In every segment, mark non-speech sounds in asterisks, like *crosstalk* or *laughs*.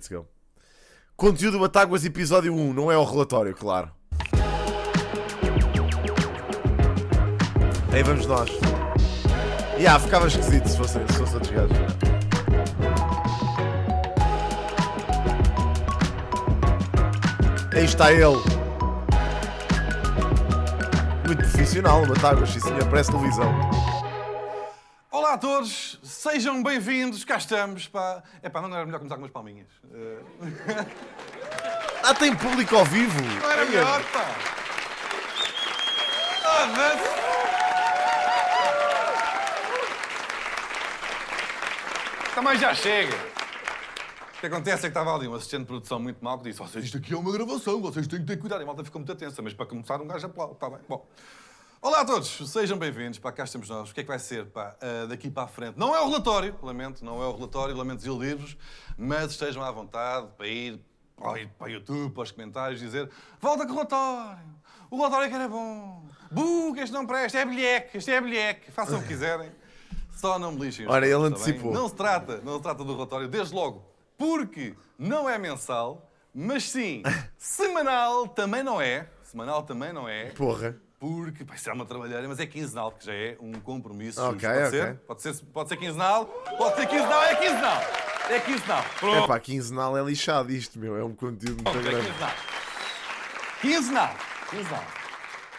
Let's go. Conteúdo Batáguas, episódio 1. Não é o relatório, claro. Aí vamos nós. E yeah, ficava esquisito se fossem se fosse outros gajos. Aí está ele. Muito profissional, Batáguas, sim senhor, parece televisão. Olá a todos, sejam bem-vindos, cá estamos. Pá. Epá, não era melhor começar com umas palminhas. Uh... *laughs* Ah, tem público ao vivo! Não era melhor, pá! Oh, Também já chega. O que acontece é que estava ali um assistente de produção muito mal que disse: Vocês, isto aqui é uma gravação, vocês têm que ter cuidado. E a malta ficou muito tensa, mas para começar, um gajo aplaude, está bem? Bom. Olá a todos, sejam bem-vindos. Para cá estamos nós. O que é que vai ser pá, uh, daqui para a frente? Não é o relatório, lamento, não é o relatório, lamento desiludir-vos, mas estejam à vontade para ir para o YouTube, para os comentários, dizer volta com o relatório, o relatório é que era bom, bu, que este não presta, é bilheque, este é bilheque, façam o que quiserem, só não me lixem. Ora, ele tá antecipou. Não se trata, não se trata do relatório, desde logo, porque não é mensal, mas sim, *laughs* semanal também não é, semanal também não é. Porra porque vai ser é uma trabalhada, mas é quinzenal, que já é um compromisso. Ok, pode, Ser? pode ser? Pode ser quinzenal? Pode ser quinzenal, é quinzenal! É quinzenal, pronto! Epá, quinzenal é lixado isto, meu, é um conteúdo muito é grande. É quinzenal. quinzenal! Quinzenal!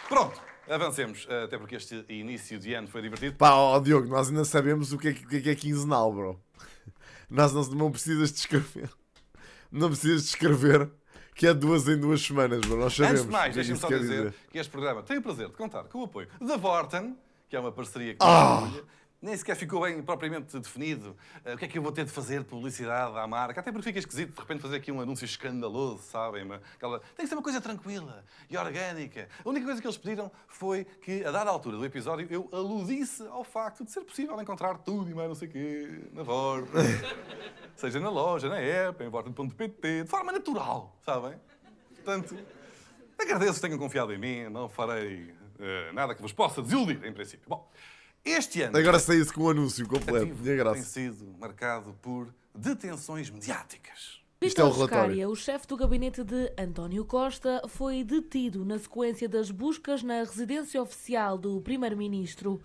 Pronto! Avancemos, até porque este início de ano foi divertido. Pá, ó Diogo, nós ainda sabemos o que é, o que, é que é quinzenal, bro. Nós não, não precisas de escrever. Não precisas de escrever que é duas em duas semanas, mas nós sabemos. Antes de mais, é deixem-me só dizer, dizer que este programa tem o prazer de contar com o apoio da Vorten, que é uma parceria que ah! nem sequer ficou bem propriamente definido uh, o que é que eu vou ter de fazer de publicidade à marca. Até porque fica esquisito de repente fazer aqui um anúncio escandaloso, sabem? Aquela... Tem que ser uma coisa tranquila e orgânica. A única coisa que eles pediram foi que, a dada altura do episódio, eu aludisse ao facto de ser possível encontrar tudo e mais não sei o quê na Vorta. *laughs* Seja na loja, na app, em Vorta.pt, de forma natural, sabem? Portanto, agradeço que tenham confiado em mim. Não farei uh, nada que vos possa desiludir, em princípio. Bom... Este ano. Agora saiu com o anúncio completo. Tinha é graça. Tem sido marcado por detenções mediáticas. Vitor é Roscária, o chefe do gabinete de António Costa, foi detido na sequência das buscas na residência oficial do primeiro-ministro,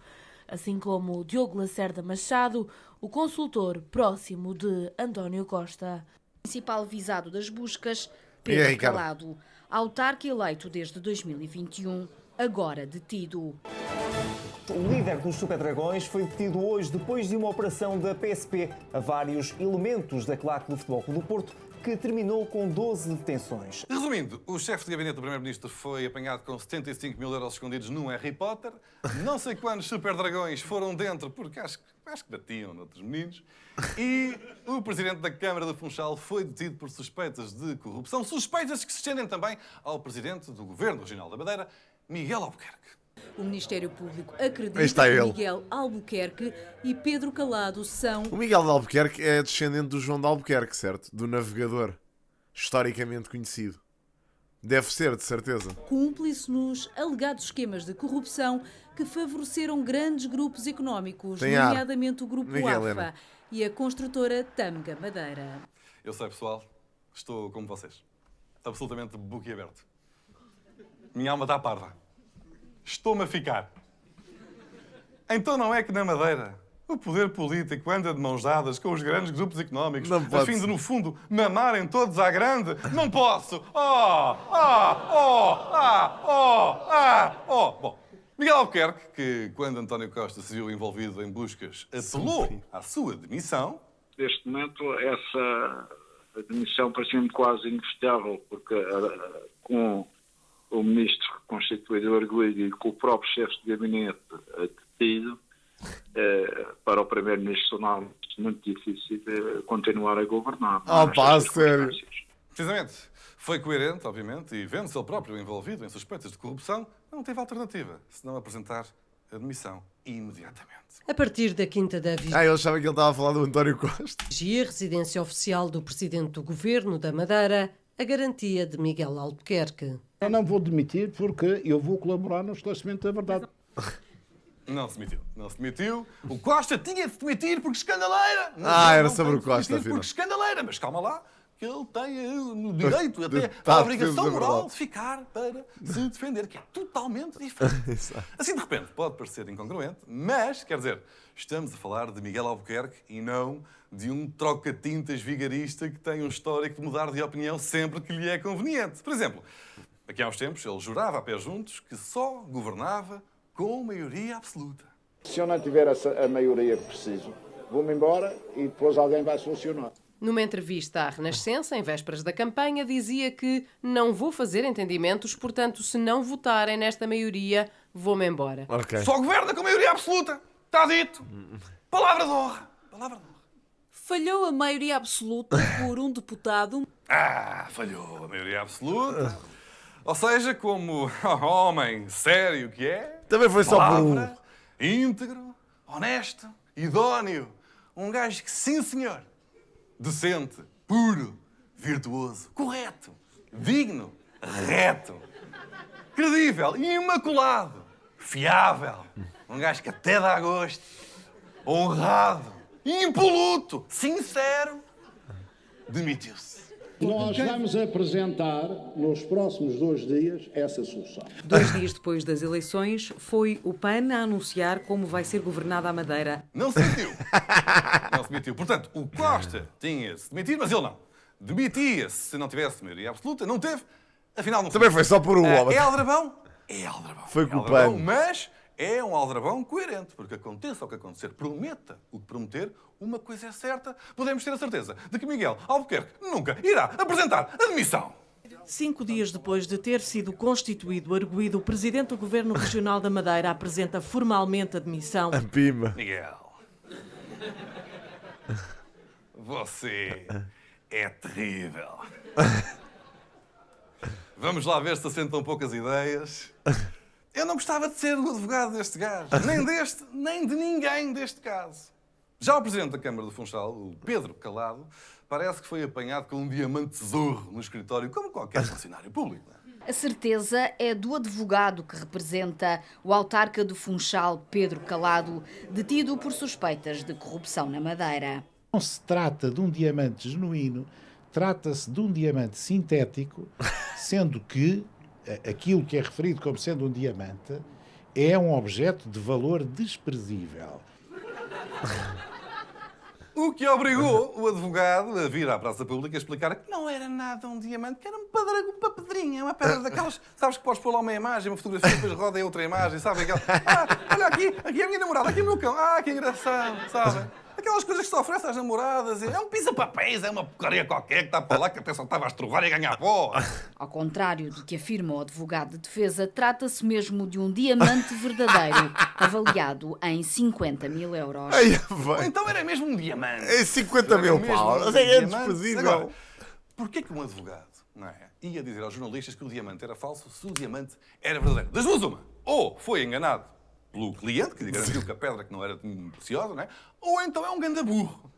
assim como Diogo Lacerda Machado, o consultor próximo de António Costa. Principal visado das buscas, Pedro é, Calado, autarca eleito desde 2021, agora detido. O líder dos Superdragões foi detido hoje depois de uma operação da PSP a vários elementos da claque do Futebol do Porto que terminou com 12 detenções. Resumindo, o chefe de gabinete do Primeiro-Ministro foi apanhado com 75 mil euros escondidos num Harry Potter, não sei quantos super-dragões foram dentro, porque acho, acho que batiam noutros meninos, e o Presidente da Câmara do Funchal foi detido por suspeitas de corrupção, suspeitas que se estendem também ao Presidente do Governo Regional da Madeira, Miguel Albuquerque. O Ministério Público acredita que Miguel Albuquerque e Pedro Calado são. O Miguel de Albuquerque é descendente do João de Albuquerque, certo? Do navegador, historicamente conhecido. Deve ser, de certeza. Cúmplice nos alegados esquemas de corrupção que favoreceram grandes grupos económicos, Tem nomeadamente ar. o Grupo Miguel é AFA Helena. e a construtora Tâmega Madeira. Eu sei, pessoal, estou como vocês. Absolutamente boquiaberto. Minha alma está parva. Estou-me a ficar. Então não é que na Madeira o poder político anda de mãos dadas com os grandes grupos económicos, não a fim de, no fundo, mamarem todos à grande? Não posso! Oh! oh Oh! Ah! Oh! Ah! Oh! Bom, Miguel Albuquerque, que quando António Costa se viu envolvido em buscas, apelou Sim. à sua demissão. Neste momento, essa demissão parecia-me quase inevitável, porque ah, com o ministro constituído orgulho e com o próprio chefe de gabinete detido, eh, para o primeiro-ministro sonal muito difícil continuar a governar. É? Ah, pá, sério. Precisamente. Foi coerente, obviamente, e vendo-se ele próprio envolvido em suspeitas de corrupção, não teve alternativa, senão apresentar admissão imediatamente. A partir da Quinta da Virgem. Ah, eu achava que ele estava a falar do António Costa. A residência oficial do presidente do governo da Madeira a garantia de Miguel Albuquerque. Eu não vou demitir porque eu vou colaborar no esclarecimento da verdade. Não se demitiu, não se demitiu. O Costa tinha de se demitir porque escandaleira. Não, ah, era sobre o Costa, afinal. Porque escandaleira, mas calma lá, que ele tem eh, o *laughs* direito, até a obrigação moral de ficar para se defender, que é totalmente *laughs* diferente. assim, de repente, pode parecer incongruente, mas, quer dizer, Estamos a falar de Miguel Albuquerque e não de um troca-tintas vigarista que tem um histórico de mudar de opinião sempre que lhe é conveniente. Por exemplo, aqui há uns tempos ele jurava a pé juntos que só governava com maioria absoluta. Se eu não tiver a maioria que preciso, vou-me embora e depois alguém vai solucionar. Numa entrevista à Renascença, em vésperas da campanha, dizia que não vou fazer entendimentos, portanto, se não votarem nesta maioria, vou-me embora. Okay. Só governa com maioria absoluta! Está dito! Palavra de honra! Palavra de honra. Falhou a maioria absoluta por um deputado. Ah, falhou a maioria absoluta. Ou seja, como *laughs* homem sério que é. Também foi palavra, só por. íntegro, honesto, idóneo. Um gajo que, sim senhor, decente, puro, virtuoso, correto, digno, reto, credível, imaculado, fiável. Um gajo que até dá gosto. Honrado. Impoluto. Sincero. Demitiu-se. Nós vamos apresentar nos próximos dois dias essa solução. Dois dias depois das eleições, foi o PAN a anunciar como vai ser governada a Madeira. Não se demitiu. *laughs* não se demitiu. Portanto, o Costa tinha-se demitido, mas ele não. Demitia-se se não tivesse maioria absoluta, não teve. Afinal, não Também foi, só por um homem. É Aldrabão? É Aldrabão. Foi com é o PAN. Mas é um aldrabão coerente, porque aconteça o que acontecer, prometa o que prometer, uma coisa é certa, podemos ter a certeza de que Miguel Albuquerque nunca irá apresentar admissão. Cinco dias depois de ter sido constituído arguído, o presidente do Governo Regional da Madeira apresenta formalmente admissão. A Pima. Miguel. Você é terrível. Vamos lá ver se assentam poucas ideias. Eu não gostava de ser o advogado deste gajo, *laughs* nem deste, nem de ninguém deste caso. Já o Presidente da Câmara do Funchal, o Pedro Calado, parece que foi apanhado com um diamante tesouro no escritório, como qualquer ah. funcionário público. É? A certeza é do advogado que representa o autarca do Funchal, Pedro Calado, detido por suspeitas de corrupção na Madeira. Não se trata de um diamante genuíno, trata-se de um diamante sintético, *laughs* sendo que aquilo que é referido como sendo um diamante é um objeto de valor desprezível. O que obrigou o advogado a vir à praça pública explicar que não era nada um diamante, que era um padrão, uma pedrinha, uma pedra daquelas. Sabes que podes pôr lá uma imagem, uma fotografia, depois roda outra imagem, sabe? Aquela. Ah, olha aqui, aqui é a minha namorada, aqui é o meu cão. Ah, que engraçado, sabe? aquelas coisas que se oferecem às namoradas. É um pisa-papéis, é uma porcaria qualquer que está para lá que até só estava a estrovar e a ganhar pó. Ao contrário do que afirma o advogado de defesa, trata-se mesmo de um diamante verdadeiro, *laughs* avaliado em 50 mil euros. Ai, Ou então era mesmo um diamante. É 50 era mil paus. Um é desprezível. Porquê que um advogado não é, ia dizer aos jornalistas que o diamante era falso se o diamante era verdadeiro? Das duas, uma. Ou foi enganado pelo cliente, que lhe garantiu que a pedra que não era preciosa, não é? ou então é um ganda burro.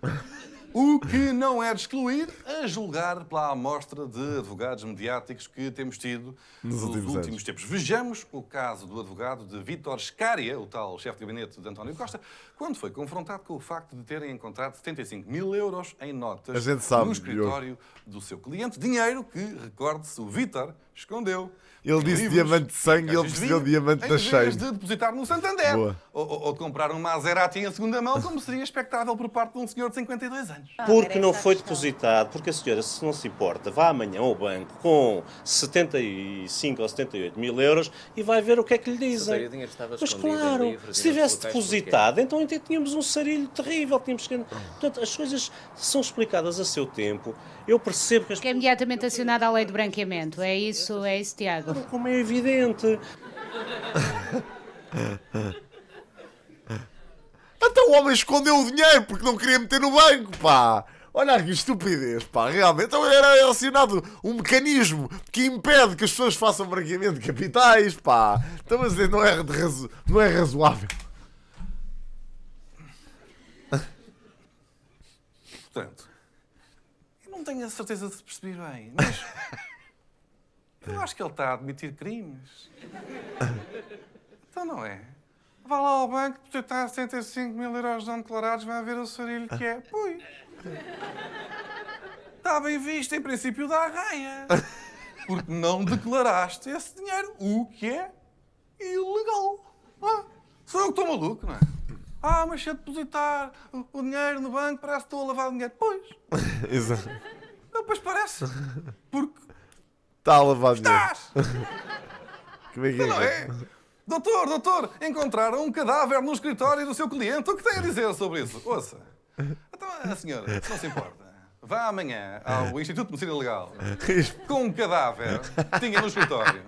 O que não é de excluir, a julgar pela amostra de advogados mediáticos que temos tido nos, últimos, últimos tempos. Vejamos o caso do advogado de Vítor Scária, o tal chefe de gabinete de António Costa, quando foi confrontado com o facto de terem encontrado 75 mil euros em notas sabe, no escritório eu. do seu cliente. Dinheiro que, recorde-se, o Vítor escondeu. Ele disse livros, diamante de sangue e ele percebeu diamante da cheia. de depositar no Santander. Ou, ou, de comprar um Maserati em segunda mão, como seria expectável por parte de um senhor de 52 anos anos. Ah, porque não foi depositado, porque a senhora, se não se importa, vá amanhã ao banco com 75 ou 78 mil euros e vai ver o que é que lhe dizem. estava Mas claro, livros, se tivesse depositado, então então tínhamos um sarilho terrível. Tínhamos que... Portanto, as coisas são explicadas a seu tempo. Eu percebo que... As... Que é imediatamente acionada a lei de branqueamento, é isso, é isso, Tiago? Como é evidente. *laughs* Até então o homem escondeu o dinheiro porque não queria meter no banco, pá! Olha que estupidez, pá, realmente. Então era assinado um mecanismo que impede que as pessoas façam branqueamento de capitais, pá. Então, mas é, não é, razo... não é razoável. Portanto, eu não tenho a certeza de perceber bem, mas. *laughs* eu acho que ele está a admitir crimes. Então não é? Vá lá ao banco, depositar 75 mil euros não declarados, vai ver o sarilho que é. Pois. Está bem visto, em princípio da arraia. Porque não declaraste esse dinheiro, o que é ilegal. Ah, sou eu que estou maluco, não é? Ah, mas se eu depositar o, dinheiro no banco, parece que estou a lavar dinheiro. Pois. *laughs* Exato. Não, pois parece. Porque. Está a lavar dinheiro. Estás! Como é que é? Não é? Doutor, doutor, encontraram um cadáver no escritório do seu cliente. O que tem a dizer sobre isso? Ouça. Então, a senhora, se não se importa, vá amanhã ao Instituto de Medicina Legal com um cadáver que tinha no escritório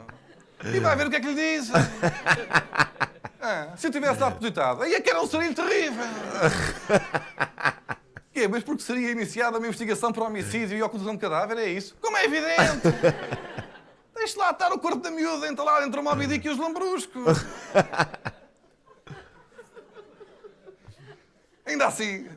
e vai ver o que é que lhe diz. Ah, se eu tivesse lá depositado, aí é que era um serilho terrível. Quê? Mas porque seria iniciada uma investigação por homicídio e ocultação de cadáver? É isso? Como é evidente! Deixe lá estar o corpo da miúda entalado entre o Moby Dick e os lambruscos. *laughs* Ainda assim,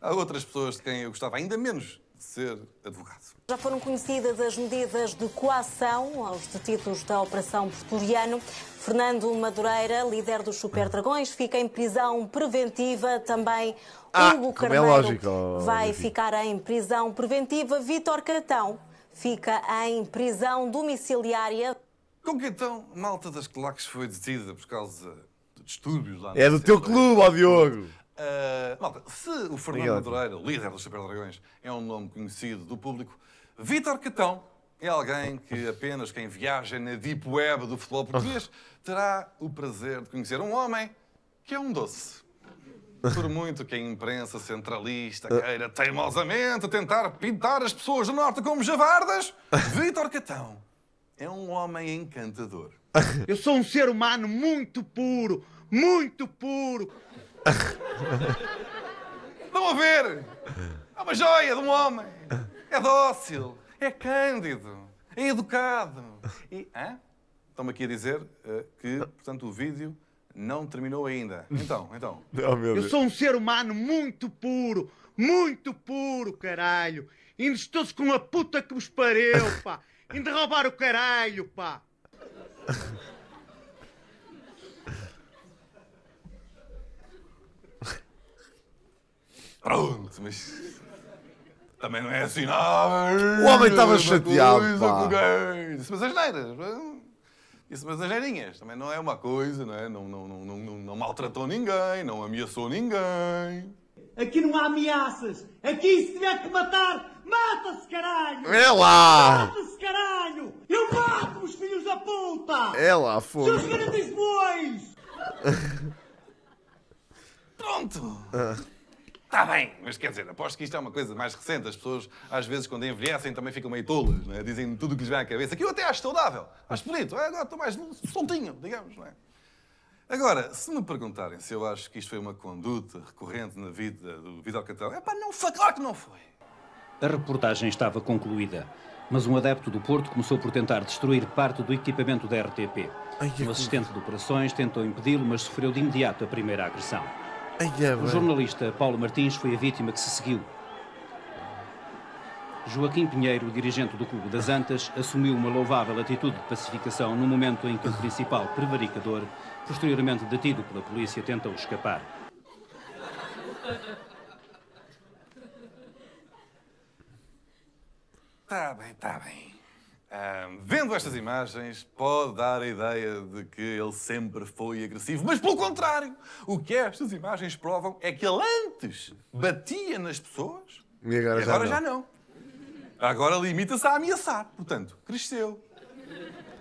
há outras pessoas de quem eu gostava ainda menos de ser advogado. Já foram conhecidas as medidas de coação aos detidos da Operação Porturiano. Fernando Madureira, líder dos Super Dragões, fica em prisão preventiva também. Ah, Hugo é Carneiro é lógico, vai ficar em prisão preventiva. Vítor Caratão fica em prisão domiciliária. Com que então malta das claques foi detida por causa de distúrbios lá É do teu clube, ó Diogo! Uh, malta, se o Fernando Madureira, líder dos Super Dragões, é um nome conhecido do público, Vítor Catão é alguém que apenas quem viaja na deep web do futebol português terá o prazer de conhecer um homem que é um doce. Por muito que a imprensa centralista ah. queira teimosamente tentar pintar as pessoas do Norte como javardas, Vítor Catão é um homem encantador. Eu sou um ser humano muito puro, muito puro. Estão a ver? É uma joia de um homem. É dócil, é cândido, é educado. E, Estão-me aqui a dizer uh, que, portanto, o vídeo não terminou ainda. Então, então. *laughs* eu sou um ser humano muito puro, muito puro, caralho. Ainda estou-se com a puta que vos pareu, *laughs* pá. Ainda roubar o caralho, pá. Pronto, mas. Também não é assim não O homem estava chateado. Coisa, pá. Mas as neiras. Isso, mas ligeirinhas, também não é uma coisa, não é? Não, não, não, não, não maltratou ninguém, não ameaçou ninguém. Aqui não há ameaças. Aqui se tiver que matar, mata-se, caralho! É lá! Mata-se, caralho! Eu mato os filhos da puta! É lá, fogo! Seus grandes bois! *laughs* Pronto! Ah. Está bem, mas quer dizer, aposto que isto é uma coisa mais recente. As pessoas, às vezes, quando envelhecem, também ficam meio tolas, é dizem tudo o que lhes vem à cabeça. Que eu até acho saudável, acho bonito, ah, agora estou mais soltinho, digamos. Não é? Agora, se me perguntarem se eu acho que isto foi uma conduta recorrente na vida do Vidal Catalão, é pá, não foi, claro que não foi. A reportagem estava concluída, mas um adepto do Porto começou por tentar destruir parte do equipamento da RTP. Ai, é um assistente de operações tentou impedi-lo, mas sofreu de imediato a primeira agressão. É o jornalista Paulo Martins foi a vítima que se seguiu. Joaquim Pinheiro, dirigente do Clube das Antas, assumiu uma louvável atitude de pacificação no momento em que o principal prevaricador, posteriormente detido pela polícia, tentou escapar. Está bem, está bem. Um, vendo estas imagens, pode dar a ideia de que ele sempre foi agressivo, mas pelo contrário, o que estas imagens provam é que ele antes batia nas pessoas e agora, e agora já, não. Já não. Agora limita-se a ameaçar. Portanto, cresceu,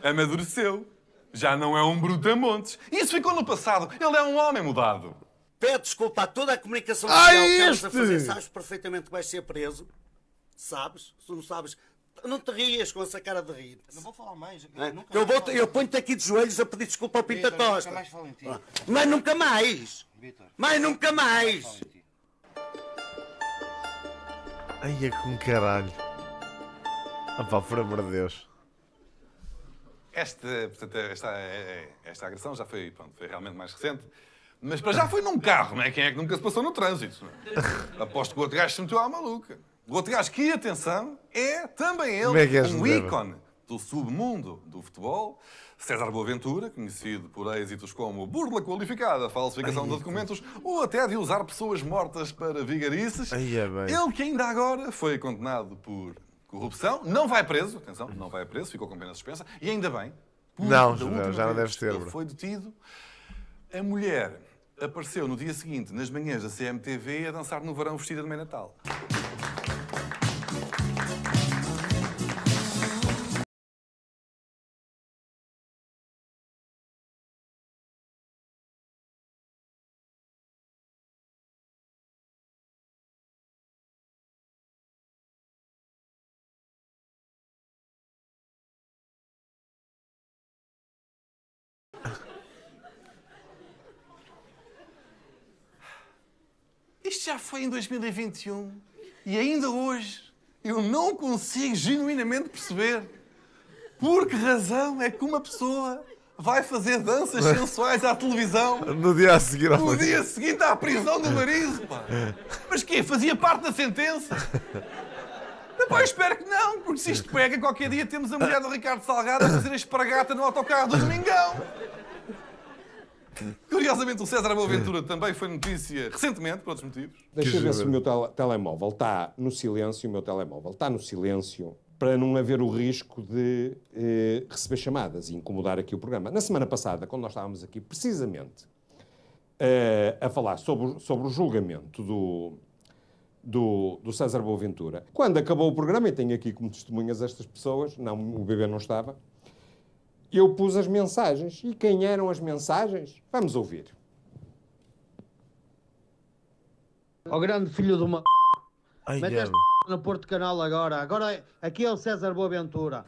amadureceu, já não é um brutamontes. Isso ficou no passado. Ele é um homem mudado. Pede desculpa a toda a comunicação ah, social ah, que este. a fazer. Sabes perfeitamente que vais ser preso. Sabes? Se não sabes, não te rias com essa cara de rir. Não vou falar mais. É? Eu, é? eu, vou, eu ponho-te aqui de joelhos a pedir desculpa ao Pinta Vitor, Costa. Nunca mais falo em ti. Ah. Mas nunca mais! Vitor. Mas nunca mais! Ai, é com caralho. Ah pá, por amor de Deus. Este, portanto, esta, esta agressão já foi, pronto, foi realmente mais recente. Mas para já foi num carro, não é? Quem é que nunca se passou no trânsito? *laughs* Aposto que o outro gajo se meteu à maluca. O outro gajo que, atenção, é também ele é é um ícone do submundo do futebol. César Boaventura, conhecido por êxitos como burla qualificada, falsificação de documentos ou até de usar pessoas mortas para vigarices. Ai, é ele que ainda agora foi condenado por corrupção, não vai preso, atenção, não vai preso, ficou com pena suspensa, e ainda bem. Não, não, já não deve ser. Ele foi detido. A mulher apareceu no dia seguinte, nas manhãs da CMTV, a dançar no varão vestida de meio Natal. já foi em 2021 e ainda hoje eu não consigo genuinamente perceber por que razão é que uma pessoa vai fazer danças sensuais à televisão no dia a seguir, no dia seguinte à prisão do marido, pá. Mas quê? Fazia parte da sentença? Depois espero que não, porque se isto pega, qualquer dia temos a mulher do Ricardo Salgado a fazer a espargata no autocarro do Domingão. Curiosamente, o César Boaventura também foi notícia recentemente, por outros motivos. Deixa eu ver se o meu tele telemóvel está no silêncio, o meu telemóvel está no silêncio, para não haver o risco de eh, receber chamadas e incomodar aqui o programa. Na semana passada, quando nós estávamos aqui, precisamente, eh, a falar sobre, sobre o julgamento do, do, do César Boaventura, quando acabou o programa, e tenho aqui como testemunhas estas pessoas, não, o bebê não estava, eu pus as mensagens. E quem eram as mensagens? Vamos ouvir. Ó oh, grande filho de uma. Meteste no Porto Canal agora. Agora é aqui é o César Boaventura.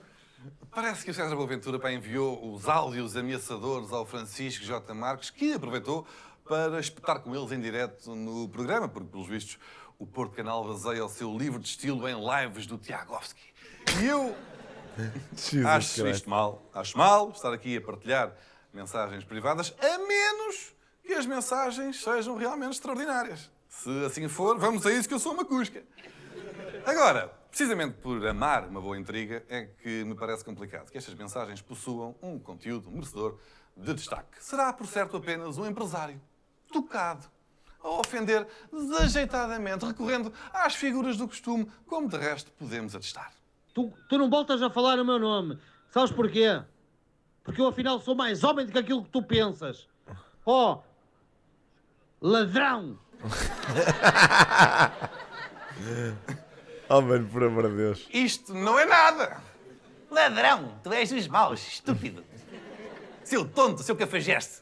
Parece que o César Boaventura pá, enviou os áudios ameaçadores ao Francisco J. Marques, que aproveitou para espetar com eles em direto no programa, porque, pelos vistos, o Porto Canal baseia o seu livro de estilo em lives do Tiagovski. E eu Jesus acho Christ. isto mal. Acho mal estar aqui a partilhar mensagens privadas, a menos que as mensagens sejam realmente extraordinárias. Se assim for, vamos a isso que eu sou uma cusca. Agora, precisamente por amar uma boa intriga, é que me parece complicado que estas mensagens possuam um conteúdo merecedor de destaque. Será, por certo, apenas um empresário tocado a ofender desajeitadamente, recorrendo às figuras do costume, como de resto podemos atestar. Tu, tu não voltas a falar o meu nome. Sabes porquê? Porque eu afinal sou mais homem do que aquilo que tu pensas. *laughs* Oh, ladrão! oh, por amor de Deus. Isto não é nada. Ladrão, tu és dos maus, estúpido. Seu tonto, seu cafajeste.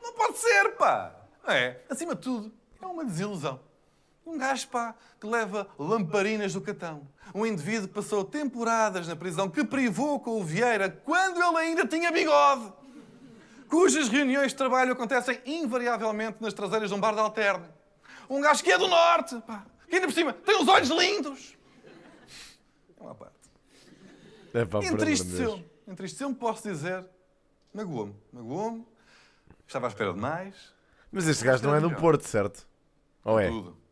Não pode ser, pá. É, acima de tudo, é uma desilusão. Um gajo, pá, que leva lamparinas do catão. Um indivíduo que passou temporadas na prisão, que privou com o Vieira quando ele ainda tinha bigode. Cujas reuniões de trabalho acontecem invariavelmente nas traseiras de um bar de alterno. Um gajo que é do norte, pá, que ainda por cima tem uns olhos lindos. É uma parte. É pá, Entristeceu-me. Entristeceu-me, posso dizer. Magoou-me. Magoou-me. Estava à espera de mais. Mas este gajo não é do Porto, certo? Ou é? é? Tudo.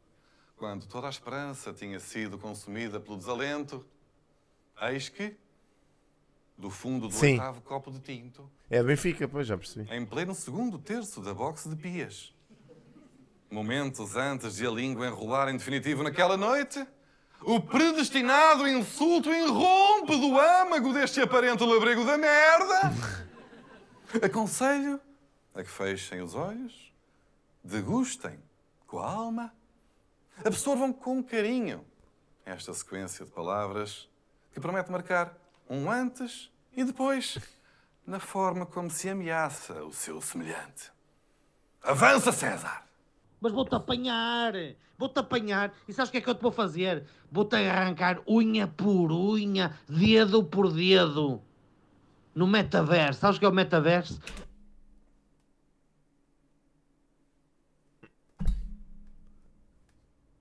Quando toda a esperança tinha sido consumida pelo desalento, eis que, do fundo do Sim. oitavo copo de tinto... É Benfica, pois, já percebi. Em pleno segundo terço da boxe de Pias. Momentos antes de a língua enrolar em definitivo naquela noite, o predestinado insulto irrompe do âmago deste aparente labrego da merda. *laughs* Aconselho a que fechem os olhos, degustem com a alma Absorvam com carinho esta sequência de palavras que promete marcar um antes e depois na forma como se ameaça o seu semelhante. Avança, César! Mas vou-te apanhar! Vou-te apanhar! E sabes o que é que eu te vou fazer? Vou-te arrancar unha por unha, dedo por dedo. No metaverso. Sabes o que é o metaverso?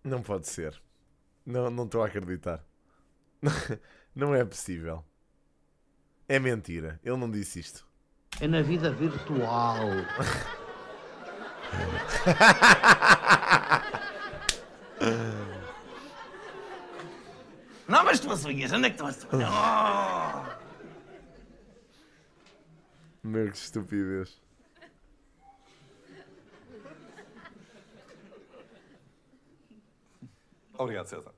Não pode ser. Não, não estou a acreditar. *laughs* Não é possível. É mentira. Ele não disse isto. É na vida virtual. não, mas tu as unhas, onde é que estão as unhas? *laughs* Meu, que estupidez. Obrigado, César.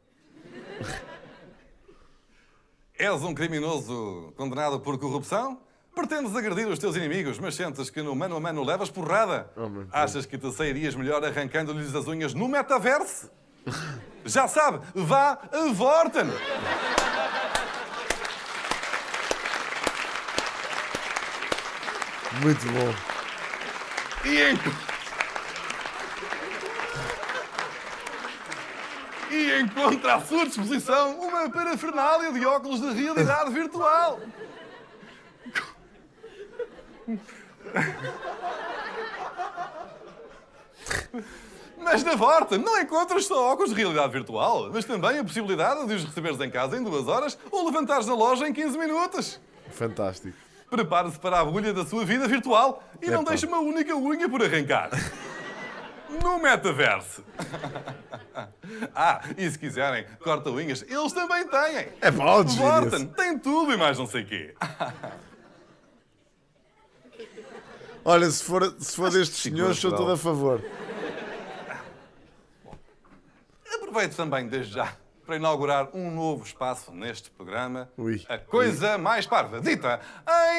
És um criminoso condenado por corrupção? Pretendes agredir os teus inimigos, mas sentes que no mano a mano levas porrada? Oh, Achas que te sairias melhor arrancando-lhes as unhas no metaverso? *laughs* Já sabe, vá a Vorten! Muito bom. E em... e encontra à sua disposição uma parafernália de óculos de realidade virtual. Mas na Vorta não encontras só óculos de realidade virtual, mas também a possibilidade de os receberes em casa em duas horas ou levantares da loja em 15 minutos. Fantástico. Prepare-se para a bolha da sua vida virtual e é não deixe uma única unha por arrancar no metaverso. *laughs* ah, e se quiserem, corta-unhas, eles também têm. É bom, Vorten, tem tudo e mais não sei quê. *laughs* Olha, se for, se for destes senhores, sou todo a favor. Aproveito também, desde já, para inaugurar um novo espaço neste programa. Ui. A coisa Ui. mais parva. Dita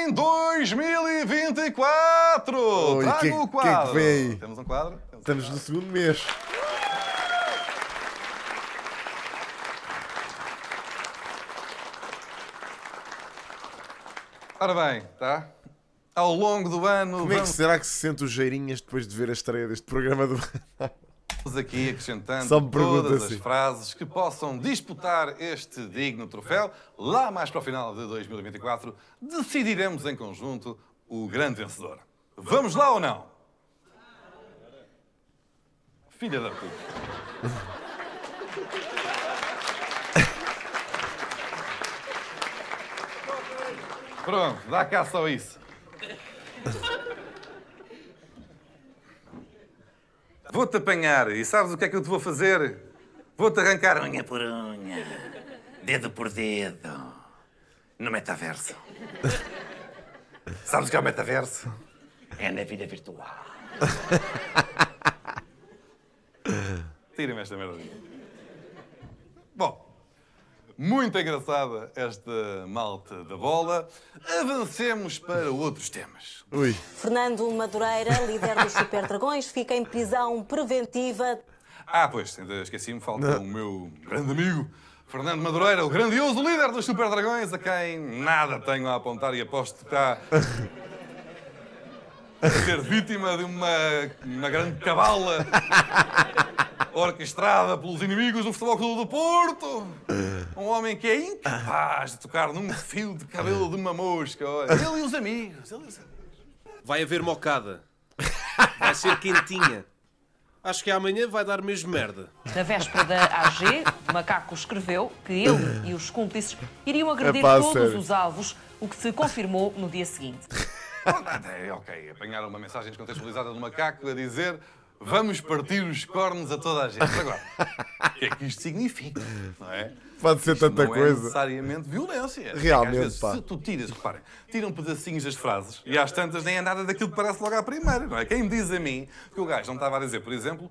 em 2024! Oi, Trago que, o quadro. Que é que é Temos um quadro? Temos Estamos um quadro. no segundo mês. Ora bem, tá? Ao longo do ano. Como vamos... é que será que se sente o Geirinhas depois de ver a estreia deste programa do *laughs* aqui acrescentando todas assim. as frases que possam disputar este digno troféu. Lá mais para o final de 2024, decidiremos em conjunto o grande vencedor. Vamos lá ou não? Filha da puta. Pronto, dá cá só isso. Vou-te apanhar e sabes o que é que eu te vou fazer? Vou-te arrancar unha por unha, dedo por dedo, no metaverso. *laughs* sabes o que é o metaverso? É na vida virtual. *laughs* Tira-me esta merda. Bom, muito engraçada esta malta da bola. Avancemos para outros temas. Ui. Fernando Madureira, líder dos Super Dragões, fica em prisão preventiva. Ah, pois, ainda esqueci-me, falta o meu grande amigo. Fernando Madureira, o grandioso líder dos Super Dragões, a quem nada tenho a apontar e aposto que está a ser vítima de uma, uma grande cabala *laughs* orquestrada pelos inimigos do Futebol Clube do Porto. É. Um homem que é incapaz de tocar num fio de cabelo de uma mosca. Olha. Ele e os amigos. Ele e os amigos. Vai haver mocada. Vai ser quentinha. Acho que amanhã vai dar mesmo merda. Na véspera da AG, Macaco escreveu que ele e os cúmplices iriam agredir todos sério. os alvos, o que se confirmou no dia seguinte. *laughs* ok, apanharam uma mensagem descontextualizada do macaco a dizer Vamos partir os cornos a toda a gente. Agora, o que é que isto significa? Não é? Pode ser isto tanta não é coisa. Não é necessariamente violência. É realmente, vezes, pá. Se tu tiras, reparem, tiram pedacinhos das frases e às tantas nem é nada daquilo que parece logo à primeira, não é? Quem me diz a mim que o gajo não estava a dizer, por exemplo,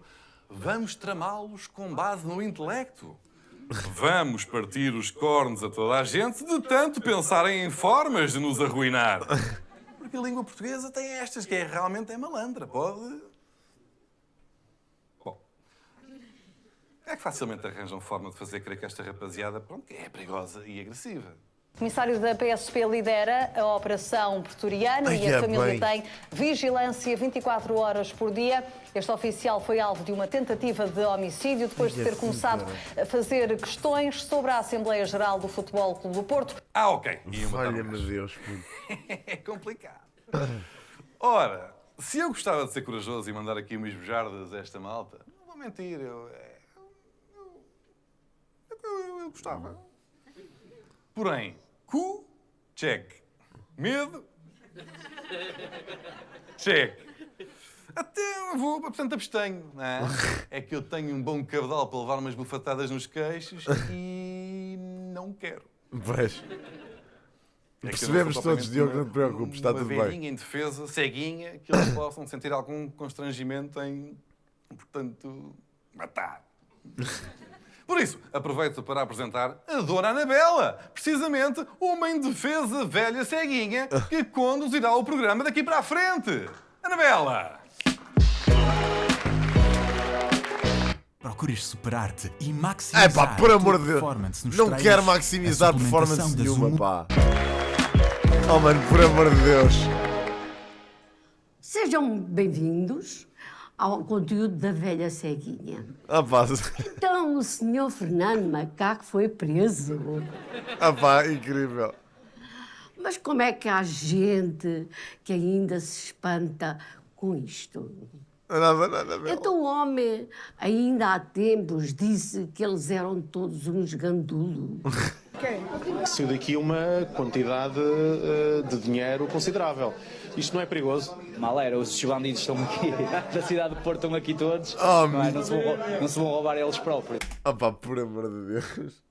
vamos tramá-los com base no intelecto. Vamos partir os cornos a toda a gente de tanto pensarem em formas de nos arruinar. Porque a língua portuguesa tem estas, que é, realmente é malandra. Pode É que facilmente arranjam forma de fazer crer que esta rapaziada pronto, é perigosa e agressiva. O comissário da PSP lidera a Operação Pretoriano Ai, e é a é família bem. tem vigilância 24 horas por dia. Este oficial foi alvo de uma tentativa de homicídio depois Ai, de é ter é começado a fazer questões sobre a Assembleia Geral do Futebol Clube do Porto. Ah, ok. Olha-me Deus. *laughs* é complicado. Ora, se eu gostava de ser corajoso e mandar aqui umas bejardas a esta malta, não vou mentir, eu é, eu, eu gostava. Porém, cu, check. Medo, check. Até vou, portanto, abstenho. Não é? é que eu tenho um bom cabedal para levar umas bufatadas nos queixos e não quero. Pois. É Percebemos todos, Diogo, não te preocupes, está tudo bem. Uma defesa, indefesa, ceguinha, que eles possam sentir algum constrangimento em, portanto, matar. Por isso, aproveito para apresentar a Dona Anabela, precisamente uma indefesa velha ceguinha que conduzirá o programa daqui para a frente. Anabela! Procuras superar-te e maximizar é pá, por amor de performance Deus. Não quero maximizar performance nenhuma, pá. Oh, mano, por amor de Deus. Sejam bem-vindos ao conteúdo da velha ceguinha. Ah, pá. Então o senhor Fernando Macaco foi preso. Ah, pá, incrível. Mas como é que há gente que ainda se espanta com isto? Nada, nada Então o homem, ainda há tempos, disse que eles eram todos uns gandulos. Saiu *laughs* daqui uma quantidade uh, de dinheiro considerável. Isto não é perigoso? Mal era, os bandidos estão aqui, *laughs* da cidade de Porto estão aqui todos. Oh, não, é? não, se vão, não, se vão, roubar eles próprios. Opa, pá por amor de Deus.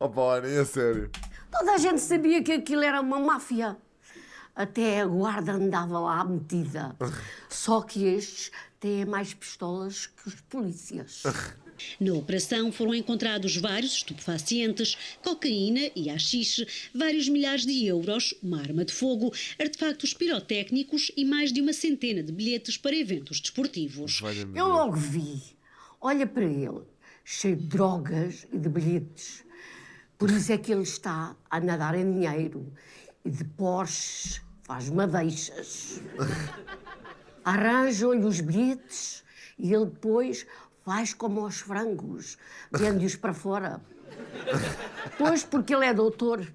Opa, oh, é sério. Toda a gente sabia que aquilo era uma máfia até a guarda andava lá metida. Só que estes têm mais pistolas que os polícias. Na operação foram encontrados vários estupefacientes, cocaína e haxixe, vários milhares de euros, uma arma de fogo, artefactos pirotécnicos e mais de uma centena de bilhetes para eventos desportivos. Eu logo vi. Olha para ele, cheio de drogas e de bilhetes. Por isso é que ele está a nadar em dinheiro e de Porsche faz madeixas. *laughs* Arranjam-lhe os bilhetes e ele depois faz como aos frangos, vende-os para fora. Pois porque ele é doutor,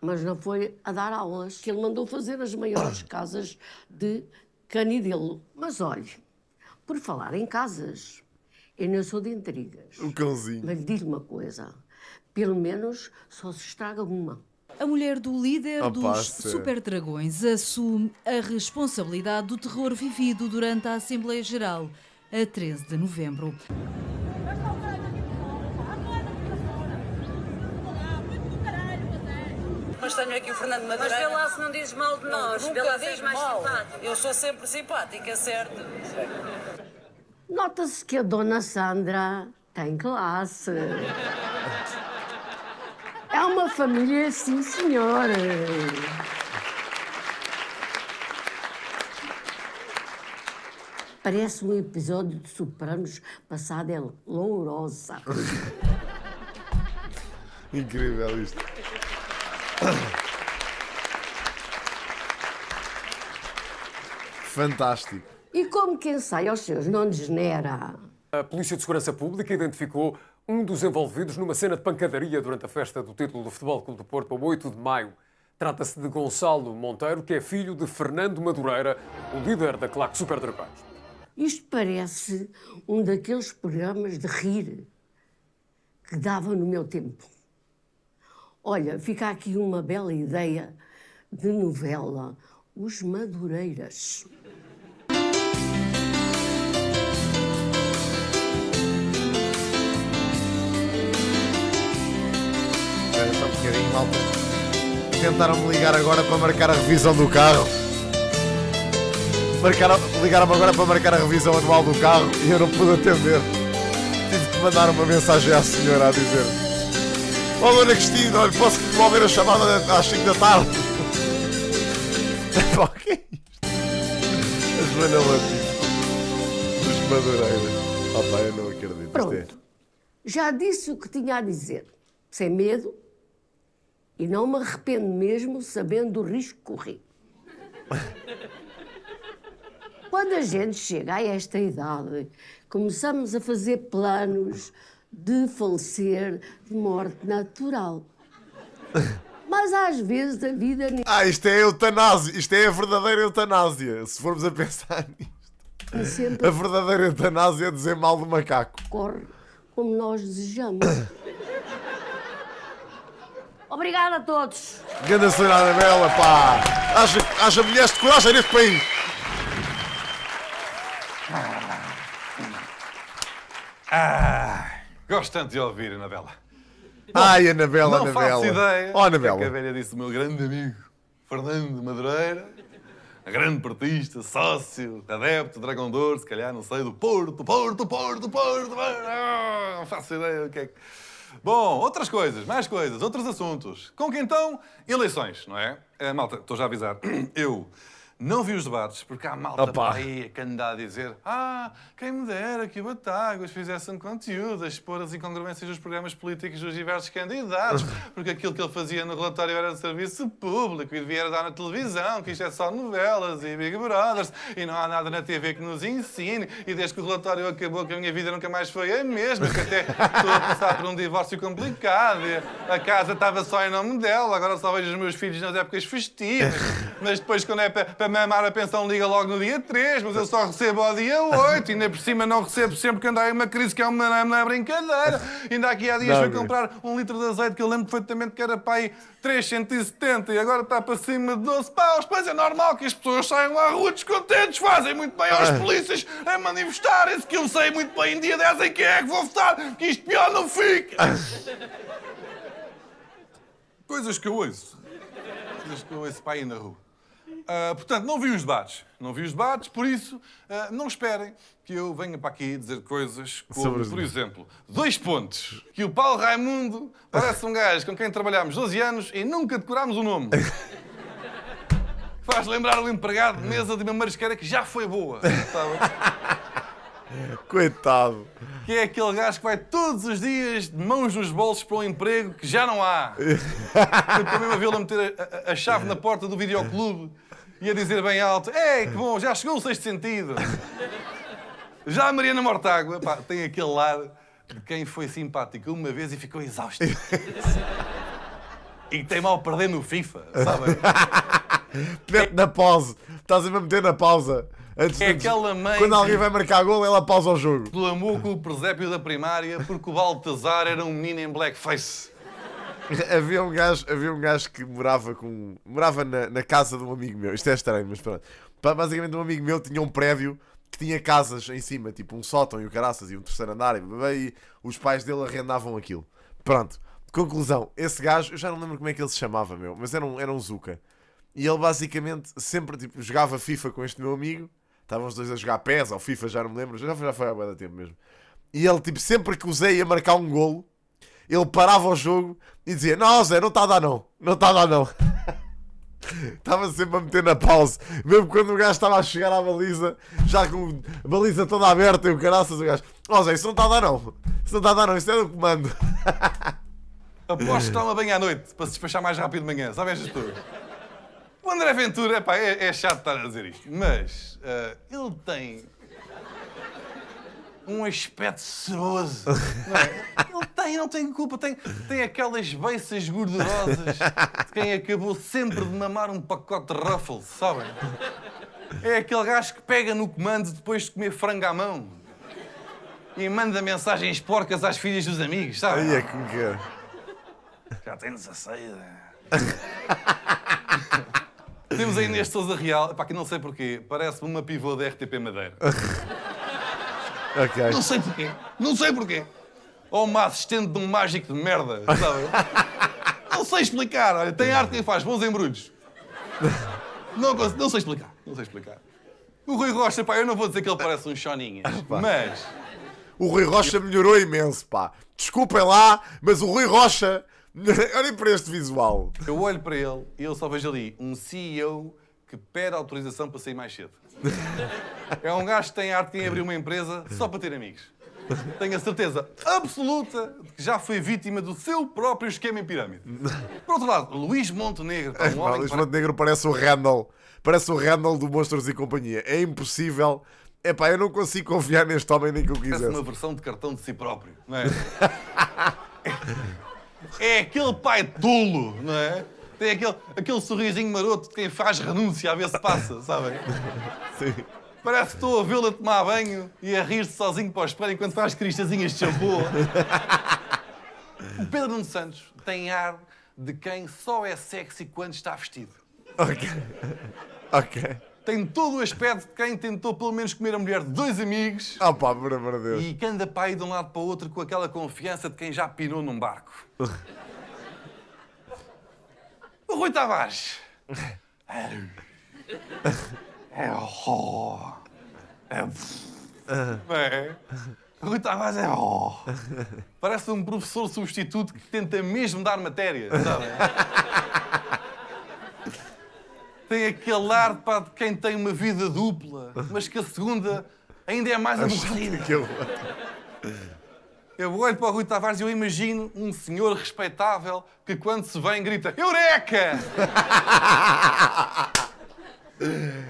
mas não foi a dar aulas, que ele mandou fazer as maiores *coughs* casas de Canidelo. Mas olhe, por falar em casas, eu não sou de intrigas. O cãozinho. Mas diz-lhe uma coisa, pelo menos só se estraga uma. A mulher do líder oh, dos superdragões Super Dragões assume a responsabilidade do terror vivido durante a Assembleia Geral, a 13 de novembro. mas tenho aqui o Fernando Madureira. Mas vê lá se não dizes mal de nós, não, Nunca vê mais mal. simpática. Eu sou sempre simpática, certo? Nota-se que a dona Sandra tem classe. É uma família, sim, senhora. Parece um episódio de Sopranos passado em Lourosa. Incrível isto. Fantástico. E como quem sai aos seus, não degenera. A Polícia de Segurança Pública identificou um dos envolvidos numa cena de pancadaria durante a festa do título do Futebol Clube do Porto a 8 de maio. Trata-se de Gonçalo Monteiro, que é filho de Fernando Madureira, o líder da claque Super Dragões. Isto parece um daqueles programas de rir que davam no meu tempo. Olha, fica aqui uma bela ideia de novela, Os Madureiras. bocadinho, malta. Tentaram-me ligar agora para marcar a revisão do carro. Ligaram-me agora para marcar a revisão anual do carro e eu não pude atender. Tive que mandar uma mensagem à senhora a dizer: Ó oh, Dona Cristina, olha, posso devolver a chamada às 5 da tarde? *laughs* Ok. o que A Joana Latif, dos Madureiras. Ah, pai, eu não acredito. É- Pronto. Já disse o que tinha a dizer. Sem medo, e não me arrependo mesmo sabendo o risco que corri. Quando a gente chega a esta idade, começamos a fazer planos de falecer de morte natural. Mas às vezes a vida. Ah, isto é eutanásia! Isto é a verdadeira eutanásia, se formos a pensar nisto. Sempre... A verdadeira eutanásia é dizer mal do macaco. Corre como nós desejamos. Obrigada a todos. Grande acelerada bela, pá. Haja, haja mulheres de coragem neste país. Ah, gosto tanto de ouvir, Anabela. Ai, Anabela, Anabela. Não faço ideia. Oh, Anabela. É a velha disse o meu grande amigo, Fernando Madureira. Grande portista, sócio, adepto, dragão se calhar, não sei, do Porto, Porto, Porto, Porto, Porto. Ah, não faço ideia o que é que... Bom, outras coisas, mais coisas, outros assuntos. Com que então? Eleições, não é? é malta, estou já a avisar. *clears throat* Eu não vi os debates, porque há malta Opa. para aí a candidata a dizer ah, quem me dera que o Batáguas fizesse um conteúdo a expor as incongruências dos programas políticos dos diversos candidatos, *laughs* porque aquilo que ele fazia no relatório era de serviço público e devia dar na televisão, que isto é só novelas e Big Brothers e não há nada na TV que nos ensine e desde que o relatório acabou que a minha vida nunca mais foi a mesma, que até estou a passar por um divórcio complicado a casa estava só em nome dela, agora só vejo os meus filhos nas épocas festivas, mas depois quando é para para mamar a pensão liga logo no dia 3, mas eu só recebo ao dia 8, ainda por cima não recebo sempre que andar em uma crise, que é uma, uma é brincadeira. Ainda aqui há dias não, fui é. comprar um litro de azeite que eu lembro perfeitamente que era pai 370 e agora está para cima de 12 paus. Pois é normal que as pessoas saiam à rua descontentes, fazem muito bem aos ah. polícias a manifestarem-se, que eu sei muito bem em dia 10 em quem é que vou votar, que isto pior não fica. Ah. Coisas que eu ouço. Coisas que eu ouço para aí na rua. Uh, portanto, não vi os debates. Não vi os debates, por isso, uh, não esperem que eu venha para aqui dizer coisas como, Sobre por exemplo, dois pontos. Que o Paulo Raimundo parece um gajo com quem trabalhámos 12 anos e nunca decorámos o nome. *laughs* Faz lembrar o empregado de mesa de uma marisqueira que já foi boa. Coitado. Que é aquele gajo que vai todos os dias de mãos nos bolsos para um emprego que já não há. Foi para a mesma vila meter a, a, a chave na porta do videoclube Ia dizer bem alto: É, que bom, já chegou o sexto sentido. Já a Mariana Mortágua pá, tem aquele lado de quem foi simpático uma vez e ficou exausto. e tem mal perder no FIFA, sabem? na pausa. Estás a meter na pausa. Antes, é aquela mãe. Quando alguém vai marcar gol, ela pausa o jogo. Clamou com o presépio da primária porque o Baltazar era um menino em blackface. *laughs* havia, um gajo, havia um gajo que morava com. morava na, na casa de um amigo meu. Isto é estranho, mas pronto. Basicamente, um amigo meu tinha um prédio que tinha casas em cima, tipo um sótão e o caraças e um terceiro andar e, e os pais dele arrendavam aquilo. Pronto. Conclusão, esse gajo, eu já não lembro como é que ele se chamava, meu, mas era um, era um Zuka. E ele basicamente sempre tipo, jogava FIFA com este meu amigo. Estavam os dois a jogar PES ou FIFA, já não me lembro, já foi, já foi há muito tempo mesmo. E ele tipo, sempre que usei a marcar um golo, ele parava o jogo e dizia: Não, Zé, não está a dar não, não está a dar não. *laughs* Estava sempre a meter na pausa, mesmo quando o gajo estava a chegar à baliza, já com a baliza toda aberta e o caraças, o gajo: Ó Zé, isso não está a dar não, isso não está a dar não, isso é do comando. *laughs* Aposto que toma banho à noite para se despachar mais rápido de manhã, sabe estas tu? O André Ventura, epá, é, é chato estar a dizer isto, mas uh, ele tem um aspecto seroso. *laughs* Não, é? ele tem, não tem culpa, tem, tem aquelas beiças gordurosas de quem acabou sempre de mamar um pacote de Ruffles, sabem? É aquele gajo que pega no comando depois de comer frango à mão e manda mensagens porcas às filhas dos amigos, sabe? Aí é que... Já tem 16. É. Temos a Inês Souza Real, para que não sei porquê, parece-me uma pivô da RTP Madeira. *laughs* Okay. Não sei porquê. Não sei porquê. Ou uma assistente de um mágico de merda, sabe? *laughs* não sei explicar. Olha, tem arte quem faz bons embrulhos. não, não sei explicar. Não sei explicar. O Rui Rocha, pá, eu não vou dizer que ele parece um choninha, ah, mas... O Rui Rocha melhorou imenso, pá. Desculpem lá, mas o Rui Rocha... *laughs* Olhem para este visual. Eu olho para ele e eu só vejo ali um CEO que pede autorização para sair mais cedo. É um gajo que tem arte em abrir uma empresa só para ter amigos. Tenho a certeza absoluta de que já foi vítima do seu próprio esquema em pirâmide. Por outro lado, Luís Montenegro. um *laughs* homem Luís para... Montenegro parece o Randall. Parece o Randall do Monstros e Companhia. É impossível. É pá, eu não consigo confiar neste homem nem que eu quisesse. Parece uma versão de cartão de si próprio, não é? *laughs* é aquele pai tolo, não é? Tem aquele, aquele sorrisinho maroto de quem faz renúncia a ver se passa, sabem? Sim. Parece que estou a vê-lo a tomar banho e a rir-se sozinho para o espelho enquanto faz cristazinhas de shampoo. o Pedro Nuno Santos tem ar de quem só é sexy quando está vestido. Ok. Ok. Tem todo o aspecto de quem tentou pelo menos comer a mulher de dois amigos. Ah pá, por amor Deus. E que anda para aí de um lado para o outro com aquela confiança de quem já pinou num barco. *laughs* *laughs* É é é? O Rui Tavares. É É. Não é? Rui Tavares é ó. Parece um professor substituto que tenta mesmo dar matéria, sabe? Tem aquele ar pá, de quem tem uma vida dupla, mas que a segunda ainda é mais aborrecida. Eu olho para o Rui Tavares e eu imagino um senhor respeitável que quando se vem grita Eureka! *laughs*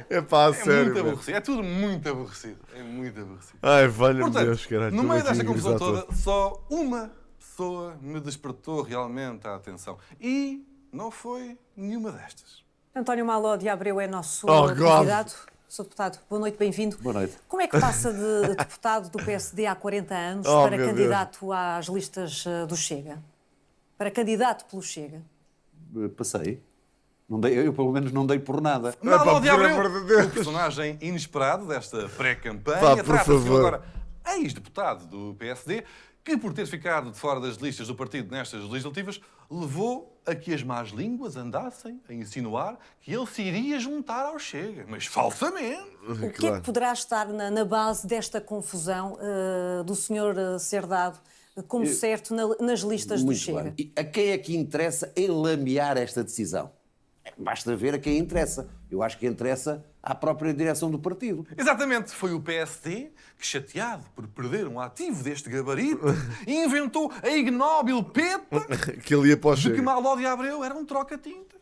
Epá, é sério, muito aborrecido. É tudo muito aborrecido. É muito aborrecido. Ai, valha-me Deus, caralho. No meio é desta confusão toda, só uma pessoa me despertou realmente a atenção. E não foi nenhuma destas. António Malode de Abreu é nosso oh, convidado. God. Sr. Deputado, boa noite, bem-vindo. Boa noite. Como é que passa de deputado do PSD há 40 anos oh, para candidato Deus. às listas eh, do Chega? Para candidato pelo Chega? Eh, passei. Não dei, eu, pelo menos, não dei por nada. Não, não, de Abreu, o personagem inesperado desta pré-campanha. por favor. agora ex-deputado do PSD, que, por ter ficado de fora das listas do partido nestas legislativas, levou a que as más línguas andassem a insinuar que ele se iria juntar ao Chega, mas falsamente. O que é que poderá estar na, na base desta confusão uh, do senhor uh, ser dado como eh, certo na, nas listas do Chega? E a quem é que interessa enlamear esta decisão? Basta ver a quem interessa. Eu acho que interessa à própria direção do partido. Exatamente. Foi o PSD que, chateado por perder um ativo deste gabarito, *laughs* inventou a ignóbil peta *laughs* que ele ia para o de que Malódio Abreu era um troca-tintas.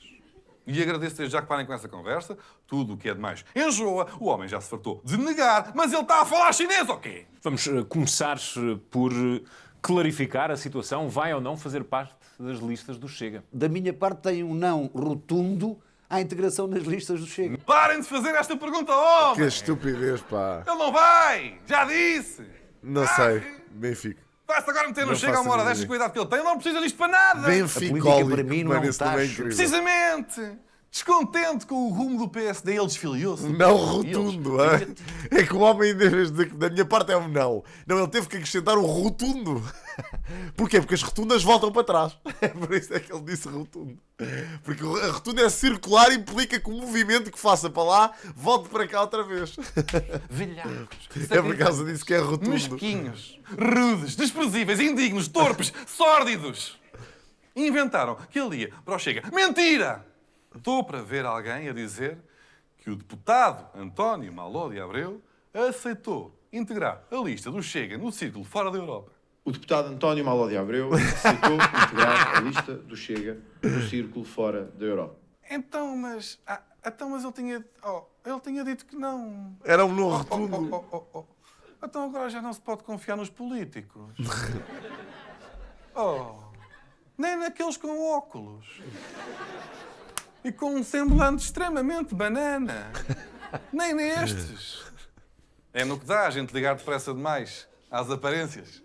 E agradeço já que parem com essa conversa. Tudo o que é demais enjoa. O homem já se fartou de negar, mas ele está a falar chinês ou quê? Vamos eh, começar eh, por eh, clarificar a situação. Vai ou não fazer parte das listas do Chega. Da minha parte, tem um não rotundo à integração nas listas do Chega. Parem de fazer esta pergunta, homem! Que estupidez, pá! Ele não vai! Já disse! Não ah, sei. Benfica. Vai-se agora meter no não Chega a uma hora destas, cuidado que ele tem. Ele não precisa disto para nada! Benfica, para mim é não é um tacho. Precisamente! Descontente com o rumo do PSD, ele desfiliou-se. Não rotundo, é é? que o homem, da minha parte, é um não. Não, ele teve que acrescentar o rotundo. *laughs* Porquê? Porque as rotundas voltam para trás. É *laughs* por isso é que ele disse rotundo. Porque a rotunda é circular e implica que o movimento que faça para lá volte para cá outra vez. *laughs* Velhacos. É por causa disso que é rotundo. Mesquinhos, rudes, desprezíveis, indignos, torpes, sórdidos. Inventaram que ele ia para o Chega. Mentira! Estou para ver alguém a dizer que o deputado António de Abreu aceitou integrar a lista do Chega no círculo fora da Europa. O deputado António de Abreu aceitou *laughs* integrar a lista do Chega no círculo fora da Europa. Então, mas. Ah, então, mas ele tinha. Oh, ele tinha dito que não. Era um no oh, oh, retorno. Oh, oh, oh, oh, então agora já não se pode confiar nos políticos. *laughs* oh. Nem naqueles com óculos e com um semblante extremamente banana. Nem nestes. É no que dá a gente ligar depressa demais às aparências.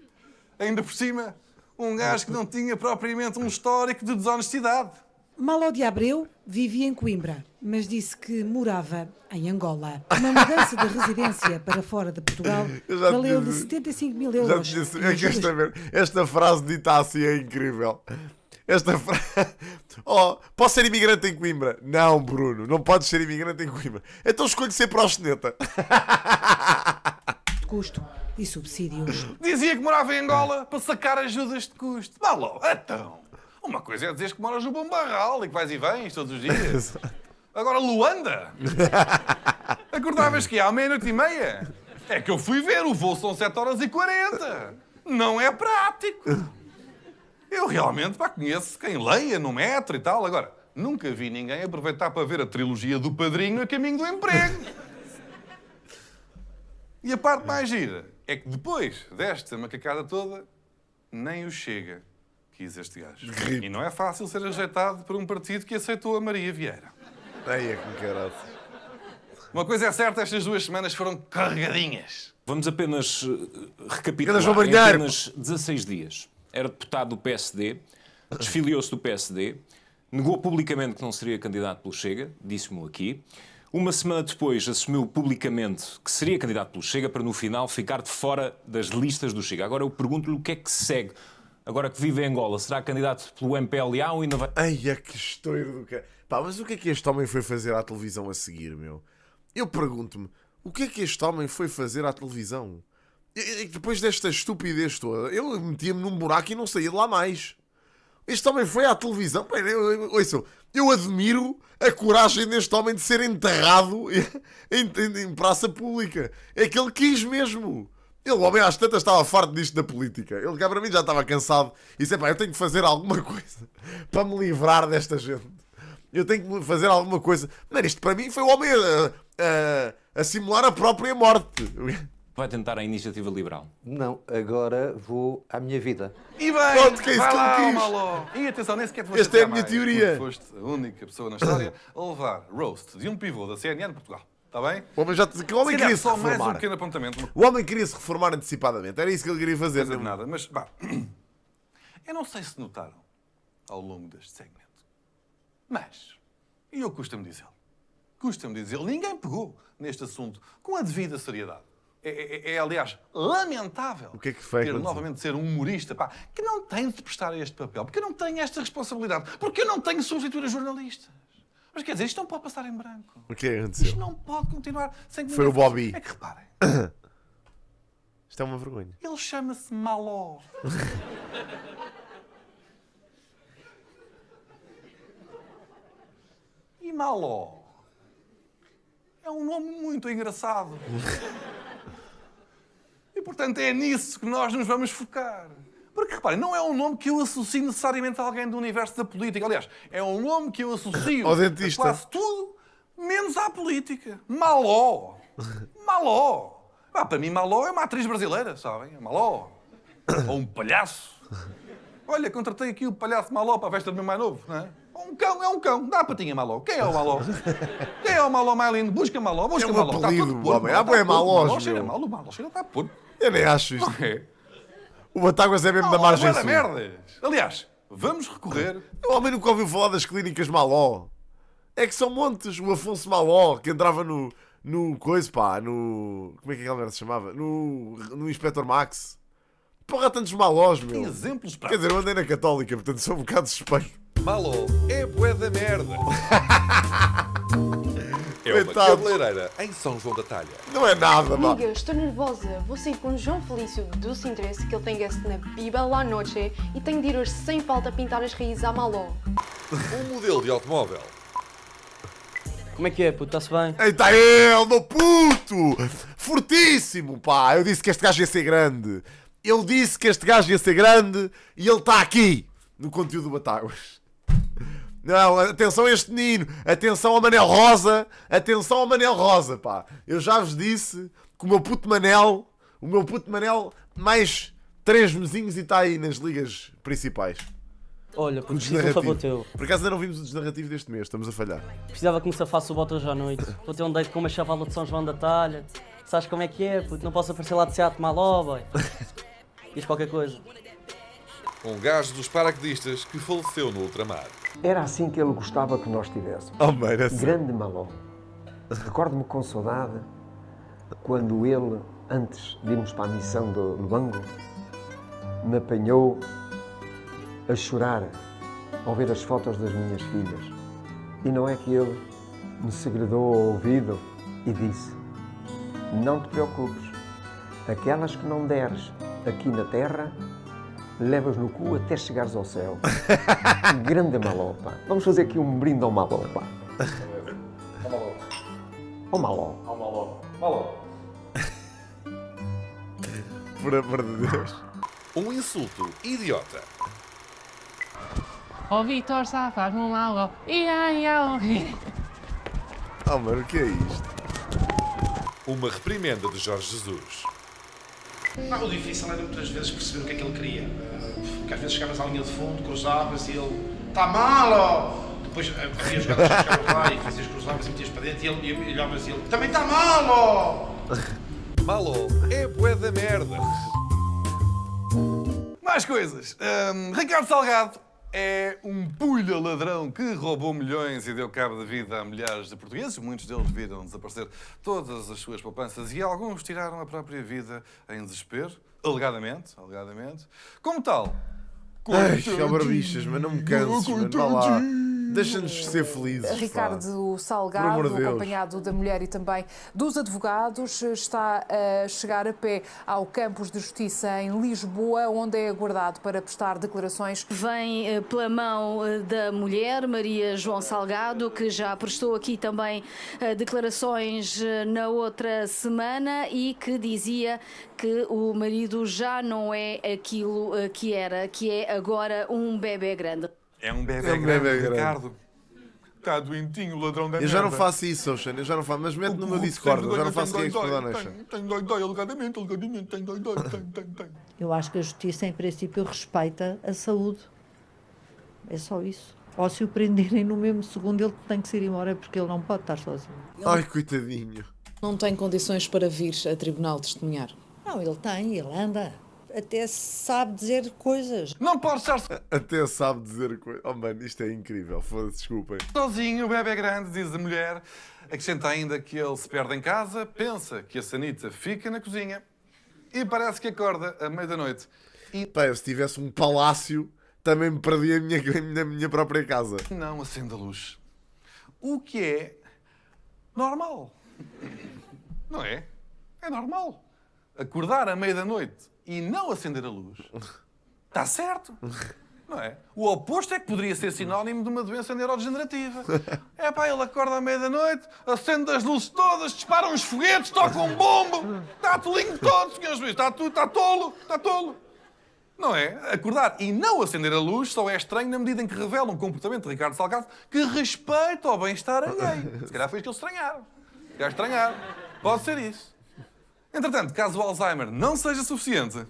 Ainda por cima, um gajo que não tinha propriamente um histórico de desonestidade. Malo de Abreu vivia em Coimbra, mas disse que morava em Angola. Uma mudança de residência para fora de Portugal *laughs* valeu-lhe 75 mil euros. Já disse, é esta, esta frase dita assim é incrível. Esta frase. *laughs* Oh, posso ser imigrante em Coimbra? Não, Bruno, não podes ser imigrante em Coimbra. Então escolho ser proxeneta. *laughs* Custo e subsídios. Dizia que morava em Angola para sacar ajudas de custo. Vá logo, então. Uma coisa é dizer que moras no Bom Barral e que vais e vens todos os dias. *laughs* Agora Luanda. Acordavas que há é meia-noite e meia. É que eu fui ver, o voo são 7 horas e 40. Não é prático. Eu realmente pá, conheço quem leia no metro e tal. Agora, nunca vi ninguém aproveitar para ver a trilogia do Padrinho a caminho do emprego. e a parte mais gira é que depois desta macacada toda, nem o chega quis este gajo. E não é fácil ser rejeitado por um partido que aceitou a Maria Vieira. Ai, é que caralho. Uma coisa é certa, estas duas semanas foram carregadinhas. Vamos apenas uh, recapitular. Apenas 16 dias era deputado do PSD, desfiliou-se do PSD, negou publicamente que não seria candidato pelo Chega, disse-me aqui. Uma semana depois assumiu publicamente que seria candidato pelo Chega para no final ficar de fora das listas do Chega. Agora eu pergunto-lhe o que é que segue. Agora que vive em Angola, será candidato pelo MPLA ou ainda vai. Ai, é que estouro do Pá, mas o que é que este homem foi fazer à televisão a seguir, meu? Eu pergunto-me, o que é que este homem foi fazer à televisão? E depois desta estupidez toda, eu metia-me num buraco e não saía de lá mais. Este homem foi à televisão. Pera, eu, eu admiro a coragem deste homem de ser enterrado *laughs* em, em, em praça pública. É que ele quis mesmo. Ele, o homem, às tantas, estava farto disto da política. Ele cá para mim já estava cansado. E disse: eu tenho que fazer alguma *laughs* coisa para me livrar desta gente. Eu tenho que fazer alguma coisa. Mano, isto para mim foi o homem a, a, a simular a própria morte. Vai tentar a iniciativa liberal? Não, agora vou à minha vida. E bem, Pronto, que é isso que lá, ele quis. Malo. E atenção, nem sequer te vou Esta é a minha mais, teoria. Foste a única pessoa na história a levar roast de um pivô da CNN de Portugal. Está bem? O homem já te... o homem queria se reformar. Mais um pequeno apontamento. O homem queria se reformar antecipadamente. Era isso que ele queria fazer. Não nada, mas bah, *clears throat* eu não sei se notaram ao longo deste segmento, mas e eu custa-me dizê-lo. Custa-me dizê-lo. Ninguém pegou neste assunto com a devida seriedade. É, é, é, é, aliás, lamentável o que é que foi, ter novamente ser um humorista pá, que não tem de prestar este papel, porque não tem esta responsabilidade, porque eu não tenho substituir a jornalistas. Mas quer dizer, isto não pode passar em branco. O que é que aconteceu? Isto não pode continuar sem que Foi o Bobby. É que reparem. *coughs* isto é uma vergonha. Ele chama-se Maló. *laughs* e Maló é um nome muito engraçado. *laughs* E, portanto, é nisso que nós nos vamos focar. Porque, reparem, não é um nome que eu associo necessariamente a alguém do universo da política. Aliás, é um nome que eu associo *coughs* Ao dentista. a quase tudo, menos à política. Maló. Maló. Ah, para mim, Maló é uma atriz brasileira, sabem? Maló. Ou um palhaço. Olha, contratei aqui o palhaço Maló para a festa do meu mais novo, não é? Um cão é um cão. Dá patinha Maló. Quem é o Maló? Quem é o Maló mais lindo? Busca Maló, busca é um Maló. Apelido, está tudo porco. Ah, é Maló, cheira mal, o Maló cheira está porco. Eu nem acho isto. É. O Batáguas é mesmo da oh, margem é sul. merdas. Aliás, vamos recorrer... O homem nunca ouviu falar das clínicas Maló. É que são montes. O Afonso Maló, que entrava no... No coisa, pá, no... Como é que aquela merda se chamava? No, no Inspector Max. Porra, há tantos malós, meu. Tem exemplos para... Quer dizer, eu andei na Católica, portanto sou um bocado suspeito. Maló é bué da merda. *laughs* É uma cabeleireira é em São João da Talha. Não é nada, mano. Amiga, estou nervosa. Vou sair com o João Felício do Sintresse, que ele tem guest na Biba La Noche, e tenho de ir hoje sem falta pintar as raízes à Maló. *laughs* Um modelo de automóvel. Como é que é, puto? Está-se bem? Eita tá ele, meu puto! Fortíssimo, pá! Eu disse que este gajo ia ser grande. Eu disse que este gajo ia ser grande e ele está aqui no conteúdo do Batáguas. Não, atenção a este menino, atenção ao Manel Rosa, atenção ao Manel Rosa, pá. Eu já vos disse que o meu puto Manel, o meu puto Manel, mais três mesinhos e está aí nas ligas principais. Olha, teu. Por acaso ainda não vimos o desnarrativo deste mês, estamos a falhar. Precisava que me safasse o bota hoje à noite. Vou ter um date com uma chavala de São João da Talha. Sabes como é que é? Porque não posso aparecer lá de Seattle, maló, boy. *laughs* Diz qualquer coisa um gajo dos paraquedistas que faleceu no ultramar. Era assim que ele gostava que nós tivéssemos. Almeida. Oh, assim. Grande malão. Recordo-me com saudade quando ele, antes de irmos para a missão do Lubango, me apanhou a chorar ao ver as fotos das minhas filhas. E não é que ele me segredou ao ouvido e disse: Não te preocupes, aquelas que não deres aqui na terra levas no cu até chegares ao céu. *laughs* Grande malopa. Vamos fazer aqui um brinde ao malopa. Ao malopa. Ao Ao malopa. Por amor de Deus. Um insulto idiota. Ó oh, Vitor Safar, um maló. Ia, ia, Oh, mano, o que é isto? Uma reprimenda de Jorge Jesus. Não, o difícil era é muitas vezes perceber o que é que ele queria. Eh, porque às vezes chegavas à linha de fundo, cruzavas e ele está mal! Oh! Depois havia eh, jogadores que chegavam lá e fazias cruzavas e metias para dentro e ele olhavas e ele também está mal! Oh! *laughs* Malo é bué da merda! Mais coisas. Um, Ricardo Salgado é um pulha ladrão que roubou milhões e deu cabo de vida a milhares de portugueses. Muitos deles viram desaparecer todas as suas poupanças e alguns tiraram a própria vida em desespero, alegadamente, alegadamente. Como tal... Ai, chá mas não me canses, mano, vá lá. Deixa-nos ser felizes. Ricardo Salgado, de acompanhado da mulher e também dos advogados, está a chegar a pé ao Campos de Justiça em Lisboa, onde é aguardado para prestar declarações. Vem eh, pela mão eh, da mulher, Maria João Salgado, que já prestou aqui também eh, declarações na outra semana e que dizia que o marido já não é aquilo que era, que é agora um bebê grande. É um bebê, é um grande, grande, Ricardo. Está doentinho, ladrão da Eu já não faço isso, Oxen, eu já não faço, mas mete no meu Discord, eu já não faço quem explodar, Oxen. Tenho dói, dói, alegadamente, alegadamente, tenho dói, dói, tenho, tenho, tenho. Eu acho que a justiça, em princípio, respeita a saúde. É só isso. Ou se o prenderem no mesmo segundo, ele tem que se ir embora porque ele não pode estar sozinho. Ai, coitadinho. Não tem condições para vir a tribunal testemunhar. Não, ele tem, ele anda até sabe dizer coisas. Não pode estar. Até sabe dizer coisas. Oh, mano, isto é incrível. Foda-se, desculpem. Sozinho, o bebê é grande, diz a mulher. Acrescenta ainda que ele se perde em casa, pensa que a Sanita fica na cozinha e parece que acorda à meia da noite. E... se tivesse um palácio, também me perdi a minha, *laughs* minha própria casa. Não acende a luz. O que é normal. Não é? É normal. Acordar à meia da noite e não acender a luz, está *laughs* certo. Não é? O oposto é que poderia ser sinónimo de uma doença neurodegenerativa. É *laughs* pá, ele acorda à meia-noite, acende as luzes todas, dispara uns foguetes, toca um bombo, está tolinho todo, senhor juiz, está, está tolo, está tolo. Não é? Acordar e não acender a luz só é estranho na medida em que revela um comportamento de Ricardo Salgado que respeita ao bem-estar alguém. Se calhar foi isto que eles estranharam. Se calhar estranharam. Pode ser isso. Entretanto, caso o Alzheimer não seja suficiente.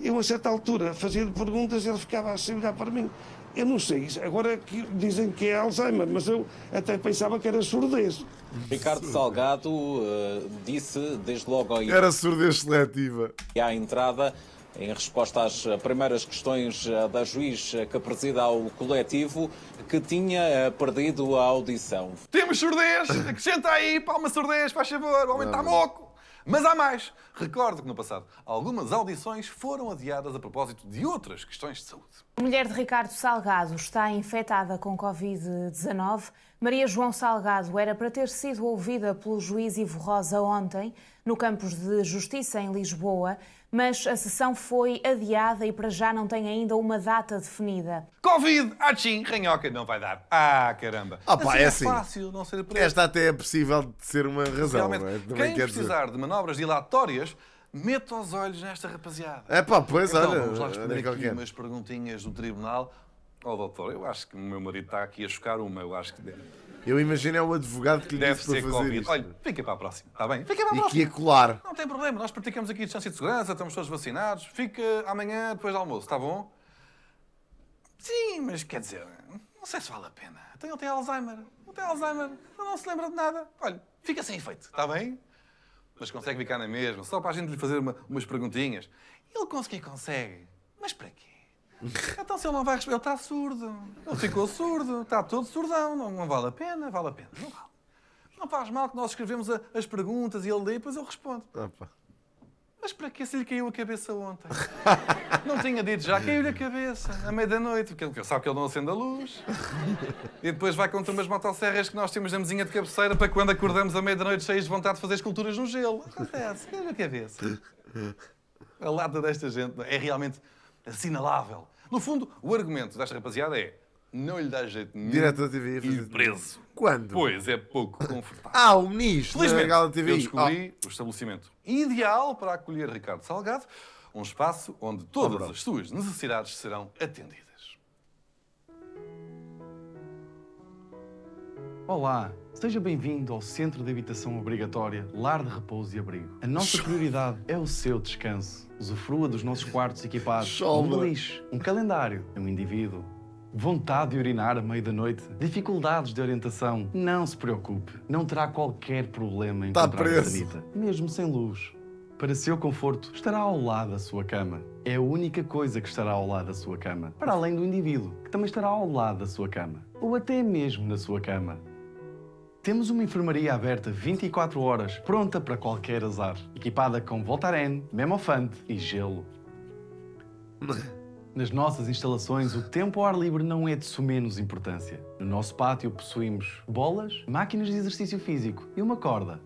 Eu, a certa altura, fazia perguntas e ele ficava assim a olhar para mim. Eu não sei, agora que dizem que é Alzheimer, mas eu até pensava que era surdez. Ricardo Salgado uh, disse desde logo aí. Era surdez seletiva. E à entrada, em resposta às primeiras questões eh, da juiz que presida ao coletivo, que tinha eh, perdido a audição. Temos surdez! Acrescenta aí, palma surdez, faz favor, o homem está moco! Mas há mais! Recordo que no passado algumas audições foram adiadas a propósito de outras questões de saúde. A mulher de Ricardo Salgado está infectada com Covid-19. Maria João Salgado era para ter sido ouvida pelo juiz Ivo Rosa ontem, no campus de Justiça em Lisboa, mas a sessão foi adiada e para já não tem ainda uma data definida. Covid! Ah, sim, ranhoca, não vai dar. Ah, caramba. Ah, pá, assim é, é assim. fácil não ser preso. Esta até é possível de ser uma razão. É? Realmente, é? quem precisar dizer. de manobras dilatórias, mete os olhos nesta rapaziada. É pá, pois, então, olha. Vamos lá responder aqui qualquer. umas perguntinhas do tribunal oh, doutor, eu acho que o meu marido está aqui a chocar uma, eu acho que... Deve... Eu imagino é o advogado que lhe deve disse ser para fazer isto. Olha, fica para a próxima, está bem? Fica para a e próxima. E que é colar. Não tem problema, nós praticamos aqui distância de segurança, estamos todos vacinados, fica amanhã depois do almoço, está bom? Sim, mas quer dizer, não sei se vale a pena. Então ele tem Alzheimer, ele tem Alzheimer, ele não se lembra de nada. Olha, fica sem efeito, está bem? Mas consegue ficar na mesma, só para a gente lhe fazer uma, umas perguntinhas. Ele conseguir, consegue. Mas para quê? Então se ele não vai responder, ele está surdo. Ele ficou surdo, está todo surdão. Não, não, vale a pena, vale a pena. Não vale. Não faz mal que nós escrevemos a, as perguntas e ele lê e depois eu respondo. Opa. Mas para que se lhe caiu a cabeça ontem? não tinha dito já, caiu-lhe a cabeça, à meia da noite, porque ele sabe que ele não acende a luz. E depois vai contra umas motosserras que nós temos na mesinha de cabeceira para quando acordamos à meia da noite cheios de vontade de fazer esculturas no gelo. Acontece, caiu-lhe a cabeça. A lata desta gente é? é realmente assinalável. No fundo, o argumento desta rapaziada é não lhe dá jeito nenhum Direto da TV e preso. Quando? Pois é pouco confortável. ah, o ministro Felizmente, da TV. eu descobri oh. o estabelecimento ideal para acolher Ricardo Salgado, um espaço onde todas oh, as suas necessidades serão atendidas. Olá, seja bem-vindo ao Centro de Habitação Obrigatória, Lar de Repouso e Abrigo. A nossa prioridade é o seu descanso. Usufrua dos nossos quartos equipados com um lixo, um calendário, um indivíduo, Vontade de urinar à meia da noite? Dificuldades de orientação? Não se preocupe, não terá qualquer problema em tá encontrar a sanita, mesmo sem luz. Para seu conforto, estará ao lado da sua cama. É a única coisa que estará ao lado da sua cama, para além do indivíduo, que também estará ao lado da sua cama, ou até mesmo na sua cama. Temos uma enfermaria aberta 24 horas, pronta para qualquer azar, equipada com Voltaren, Memofante e gelo. *laughs* Nas nossas instalações, o tempo ao ar livre não é de sumenos importância. No nosso pátio possuímos bolas, máquinas de exercício físico e uma corda.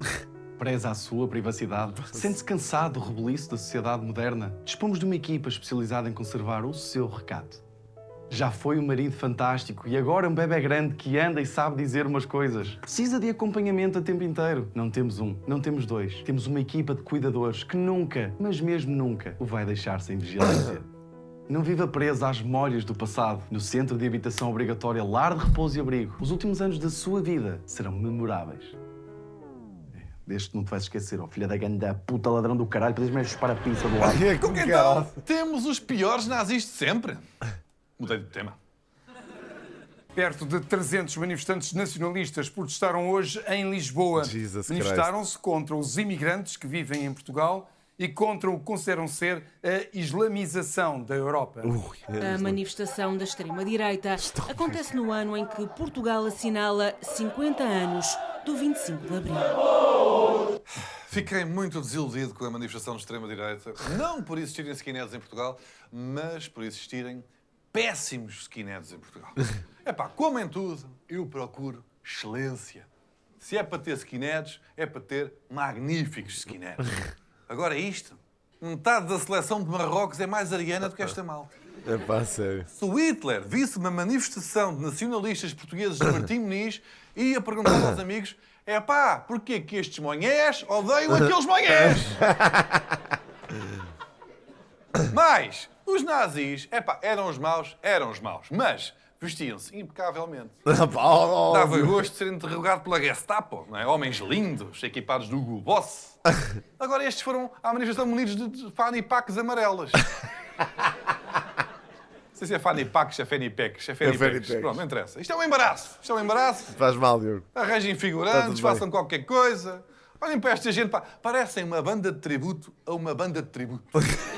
*laughs* Preza a sua privacidade, sente-se cansado do rebuliço da sociedade moderna. Dispomos de uma equipa especializada em conservar o seu recato. Já foi um marido fantástico e agora um bebê grande que anda e sabe dizer umas coisas. Precisa de acompanhamento a tempo inteiro. Não temos um, não temos dois. Temos uma equipa de cuidadores que nunca, mas mesmo nunca, o vai deixar sem vigilância. *coughs* Não viva preso às memórias do passado. No Centro de Habitação Obrigatória Lar de Repouso e Abrigo, os últimos anos da sua vida serão memoráveis. É, deste não te vais esquecer, ó oh, filha da ganda puta ladrão do caralho, podes me chupar a pinça do lado. *laughs* Então, temos os piores nazis de sempre. Mudei de tema. Perto de 300 manifestantes nacionalistas protestaram hoje em Lisboa. Manifestaram-se contra os imigrantes que vivem em Portugal e contra o que consideram ser a islamização da Europa. a manifestação da extrema-direita acontece no ano em que Portugal assinala 50 anos do 25 de Abril. Fiquei muito desiludido com a manifestação de extrema-direita, não por existirem skinheads em Portugal, mas por existirem péssimos skinheads em Portugal. É *laughs* pá, como em tudo, eu procuro excelência. Se é para ter skinheads, é para ter magníficos skinheads. *laughs* Agora isto, metade da seleção de Marrocos é mais ariana do que esta malta. É pá, sério. Se o Hitler visse uma manifestação de nacionalistas portugueses de Martim Muniz, ia perguntar aos amigos é pá, porquê que estes monhés odeiam aqueles monhés? *laughs* Mas os nazis, epá, eram os maus, eram os maus. Mas vestiam-se impecavelmente. *laughs* Dava gosto de ser interrogado pela Gestapo, não é? Homens lindos, equipados do Hugo Boss. *laughs* Agora estes foram à manifestação munidos de Fanny Packs amarelas. Não sei se é Fanny Packs, é fenipeques, é, é packs. Pronto, não interessa. Isto é um embaraço, isto é um embaraço. Faz mal, Diogo. Arranjem figurantes, façam qualquer coisa. Olhem para esta gente, pá. parecem uma banda de tributo a uma banda de tributo. *laughs*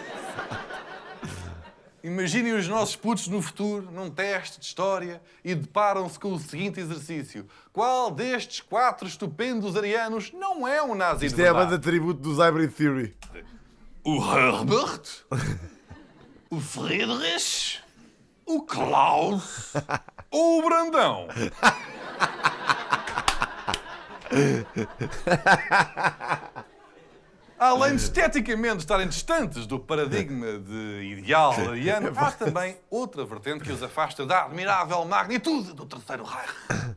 Imaginem os nossos putos no futuro, num teste de história, e deparam-se com o seguinte exercício: Qual destes quatro estupendos arianos não é um nazi Isto de verdade? é a banda de tributo dos Hybrid Theory. O Herbert, o Friedrich, o Klaus *laughs* ou o Brandão? *laughs* Além de eh, esteticamente estarem distantes do paradigma de ideal ariano, é há também outra vertente que os afasta da admirável magnitude do Terceiro Reich.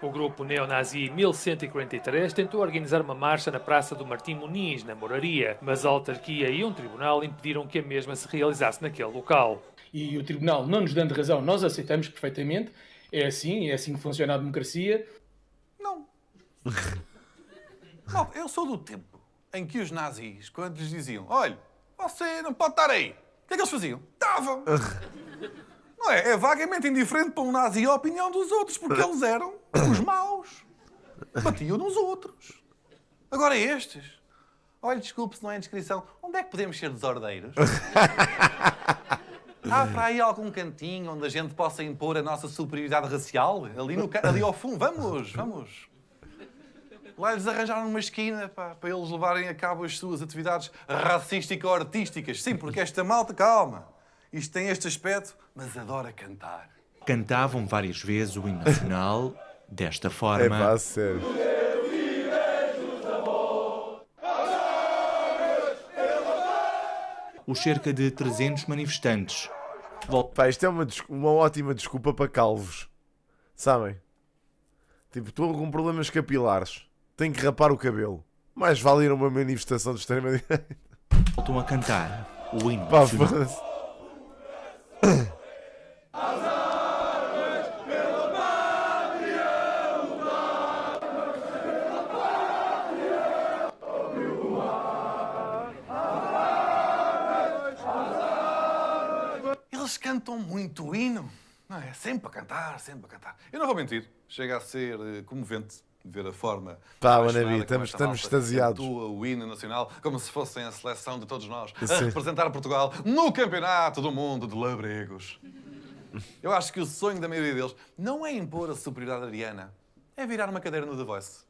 O grupo neonazi 1143 tentou organizar uma marcha na Praça do Martim Muniz, na Moraria, mas a autarquia e um tribunal impediram que a mesma se realizasse naquele local. E o tribunal, não nos dando razão, nós aceitamos perfeitamente. É assim, é assim que funciona a democracia. Não. não *laughs* eu sou do tempo em que os nazis, quando lhes diziam, olha, você não pode estar aí, o que é que eles faziam? Estavam! *laughs* não é? É vagamente indiferente para um nazi a opinião dos outros, porque eles eram os maus. Batiam nos outros. Agora estes. Olha, desculpe se não é inscrição. Onde é que podemos ser desordeiros? *laughs* Há para aí algum cantinho onde a gente possa impor a nossa superioridade racial? Ali, no, ali ao fundo. Vamos, vamos. Lá eles arranjaram uma esquina pá, para eles levarem a cabo as suas atividades racístico-artísticas. Sim, porque esta malta, calma, isto tem este aspecto, mas adora cantar. Cantavam várias vezes o hino nacional, desta forma. É pá, sério. Os cerca de 300 manifestantes. Pá, isto é uma, uma ótima desculpa para calvos. Sabem? Tipo, estou com problemas capilares tenho que rapar o cabelo. Mais vale ir a uma manifestação de extrema-direita. Voltam a cantar o hino. Pá, Eles cantam muito o hino, não é? Sempre a cantar, sempre a cantar. Eu não vou mentir, chega a ser eh, comovente ver a forma. Pá, Manabi, estamos, estamos extasiados. O hino nacional, como se fossem a seleção de todos nós, a Sim. *laughs* representar Portugal no Campeonato do Mundo de Labregos. Eu acho que o sonho da maioria deles não é impor a superioridade ariana, é virar uma cadeira no The Voice.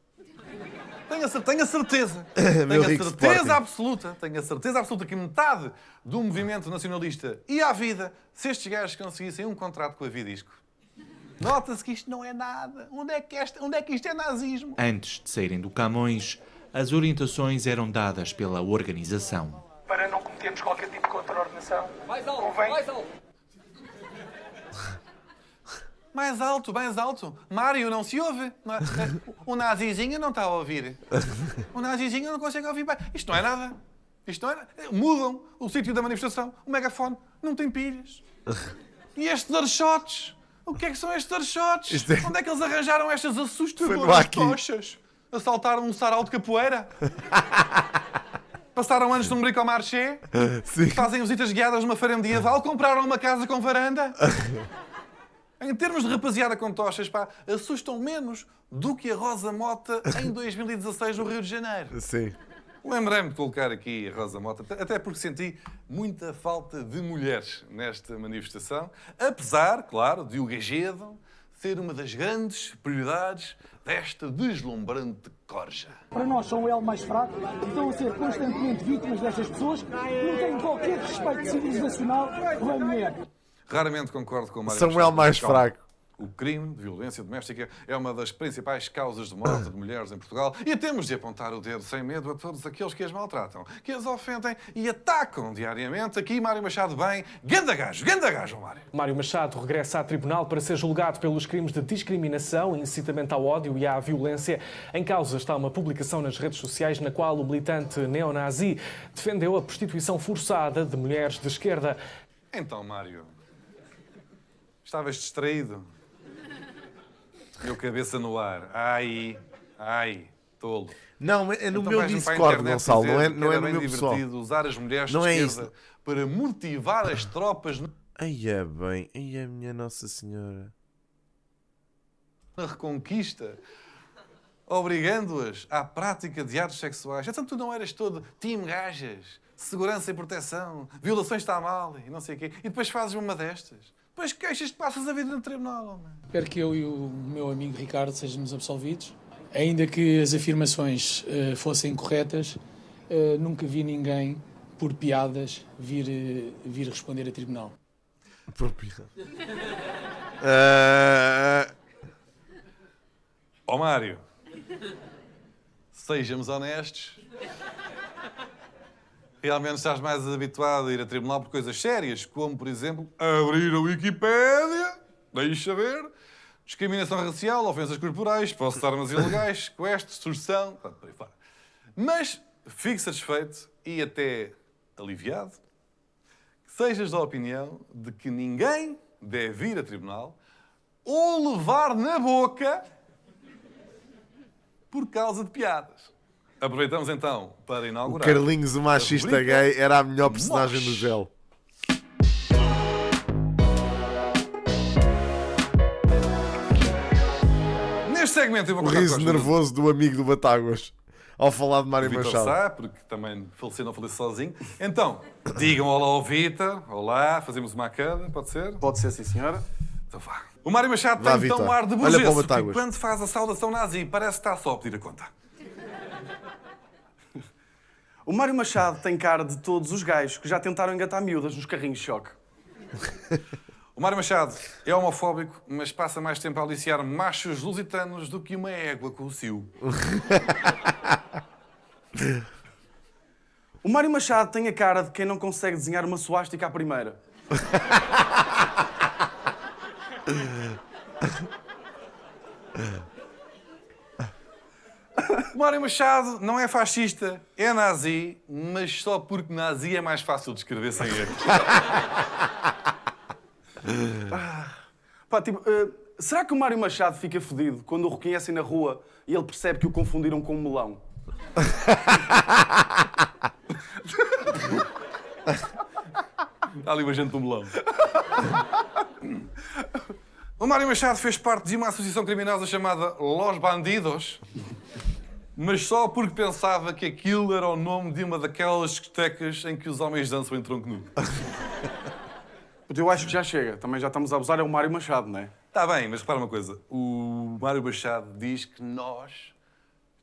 Tenho a, tenho a certeza, *coughs* tenho a certeza Sporting. absoluta, tenho a certeza absoluta que metade do movimento nacionalista ia à vida se estes gajos conseguissem um contrato com a Vidisco. Nota-se que isto não é nada. Onde é, que onde é que isto é nazismo? Antes de saírem do Camões, as orientações eram dadas pela organização. Para não cometermos qualquer tipo de contraordenação, mais alto, convém... mais alto. *laughs* Mais alto, mais alto. Mário, não se ouve. É? É, o nazizinho não está a ouvir. *laughs* O nazizinho não consegue ouvir bem. Isto não é nada. Isto não é nada. Mudam o sítio da manifestação, o megafone. Não tem pilhas. *laughs* E estes archotes? O que é que são estes archotes? É... Onde é que eles arranjaram estas assustadoras tochas? Assaltaram um sarau de capoeira? *laughs* Passaram anos num bricomarché? Fazem visitas guiadas numa feira medieval? Compraram uma casa com varanda? *laughs* em termos de rapaziada com tochas, pá, assustam menos do que a Rosa Mota em 2016 no Rio de Janeiro. Sim. Lembrei-me de colocar aqui a Rosa Mota, até porque senti muita falta de mulheres nesta manifestação, apesar, claro, de o Gagedo ser uma das grandes prioridades desta deslumbrante corja. Para nós são o L mais fraco, estão a ser constantemente vítimas destas pessoas que não têm qualquer respeito civilizacional a mulher. Raramente concordo com o Mário São o mais fraco. O crime de violência doméstica é uma das principais causas de morte de mulheres em Portugal e temos de apontar o dedo sem medo a todos aqueles que as maltratam, que as ofendem e atacam diariamente. Aqui, Mário Machado, bem, ganda gajo, ganda gajo, Mário. Mário Machado regressa a tribunal para ser julgado pelos crimes de discriminação, incitamento ao ódio e à violência. Em causa está uma publicação nas redes sociais na qual o militante neonazi defendeu a prostituição forçada de mulheres de esquerda. Então, Mário, estavas distraído. Meu cabeça no ar. Ai, ai, tolo. Não, é no então meu Discord, Gonçalo, não é, não é no meu pessoal. usar as mulheres não de é isso. para motivar as tropas... Ai, é bem, ai, é minha Nossa Senhora. Na Reconquista, obrigando-as à prática de atos sexuais. Então tu não eras todo time gajas, segurança e proteção, violações está mal e não sei o quê. E depois fazes uma destas. Depois queixas que passas a vida no tribunal, homem. Espero que eu e o meu amigo Ricardo sejamos absolvidos. Ainda que as afirmações uh, fossem corretas, uh, nunca vi ninguém, por piadas, vir, uh, vir responder a tribunal. Por piadas. uh... *laughs* Ó oh, Mário, sejamos honestos. Realmente estás mais habituado a ir a tribunal por coisas sérias, como, por exemplo, abrir a Wikipédia, deixa ver, discriminação racial, ofensas corporais, posses de armas ilegais, *laughs* sequestro, extorsão, por aí fora. Mas fico satisfeito e até aliviado que sejas da opinião de que ninguém deve ir a tribunal ou levar na boca por causa de piadas. Aproveitamos então para inaugurar. O Carlinhos, o machista a gay, era a melhor personagem Mosh. do gel. Neste segmento eu vou O riso nervoso do amigo do Batáguas ao falar de Mário Machado. Sá, porque também faleci, não falei sozinho. Então, digam olá ao Vitor, olá, fazemos uma queda, pode ser? Pode ser, sim senhora. Então vá. O Mário Machado Vá, tem então Vitor. então um ar de burguês, que quando faz a saudação nazi parece que está só a pedir a conta. O Mário Machado tem cara de todos os gajos que já tentaram engatar miúdas nos carrinhos de choque. *laughs* o Mário Machado é homofóbico, mas passa mais tempo a aliciar machos lusitanos do que uma égua com o cio. *laughs* o Mário Machado tem a cara de quem não consegue desenhar uma suástica à primeira. *laughs* *laughs* Mário Machado não é fascista, é nazi, mas só porque nazi é mais fácil de escrever sem erro. *laughs* ah, tipo, uh, será que o Mário Machado fica fodido quando o reconhecem na rua e ele percebe que o confundiram com um melão? Há ali uma gente do melão. *laughs* O Mário Machado fez parte de uma associação criminosa chamada Los Bandidos, mas só porque pensava que aquilo era o nome de uma daquelas discotecas em que os homens dançam em tronco nu. Eu acho que já chega. Também já estamos a abusar. É o Mário Machado, não é? Está bem, mas repara uma coisa. O Mário Machado diz que nós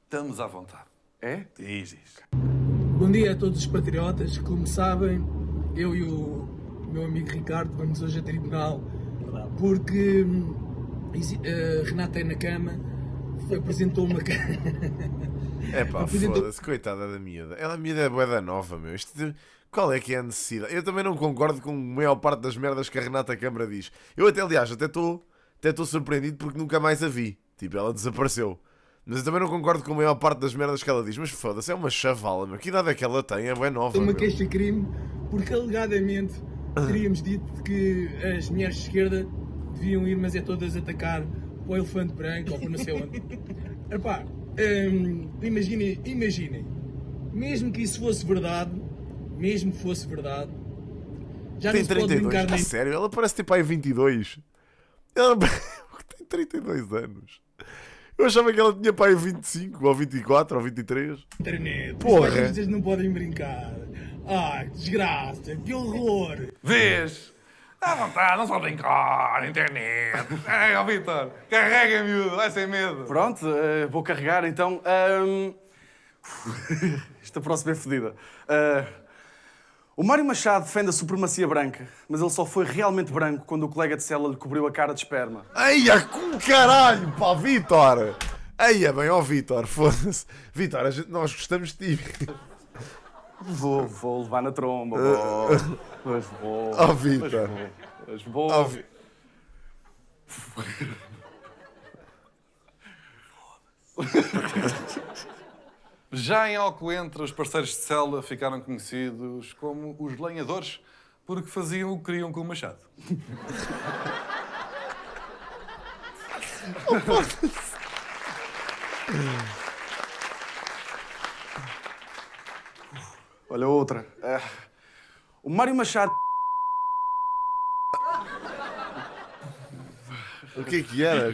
estamos à vontade. É? Diz, diz. Bom dia a todos os patriotas. Como sabem, eu e o meu amigo Ricardo vamos hoje a tribunal porque uh, Renata é na cama apresentou uma É *laughs* pá, apresentou... foda-se, coitada da miúda. Ela a miúda é da nova, meu. Isto, qual é que é a necessidade? Eu também não concordo com a maior parte das merdas que a Renata Câmara diz. Eu até, aliás, até estou até surpreendido porque nunca mais a vi. Tipo, ela desapareceu. Mas eu também não concordo com a maior parte das merdas que ela diz. Mas foda-se, é uma chavala, meu. Que idade é que ela tem? É bem nova. Uma queixa-crime porque alegadamente *coughs* teríamos dito que as mulheres de esquerda deviam ir, mas é todas atacar o elefante branco ou por não sei onde. Epá, hum, imaginem, imaginem, mesmo que isso fosse verdade, mesmo que fosse verdade, já tem não se 32. pode brincar nem... sério, ela parece tipo pai 22. Ela *laughs* tem 32 anos. Eu achava que ela tinha pai 25, ou 24, ou 23. Internet. Porra. Os não podem brincar. Ai, desgraça, que horror. Vês? Dá vontade, não só brincar, internet. Ei, *laughs* é, ó Vitor. Carrega, miúdo, vai sem medo. Pronto, uh, vou carregar então. Um... *laughs* Esta próxima é fodida. Uh... O Mário Machado defende a supremacia branca, mas ele só foi realmente branco quando o colega de cela lhe cobriu a cara de esperma. Eia, com caralho, pá, Vitor! Eia, é bem, ó Vitor, foda-se. Vitor, nós gostamos de ti. Vou, vou levar na tromba, Mas eh, eh, vou. Ó, Vita. Mas vou. Já em Alcoentra, os parceiros de cela ficaram conhecidos como os lenhadores, porque faziam o que queriam com o machado. *laughs* *laughs* Olha outra. É... O Mário Machado... O que é que era?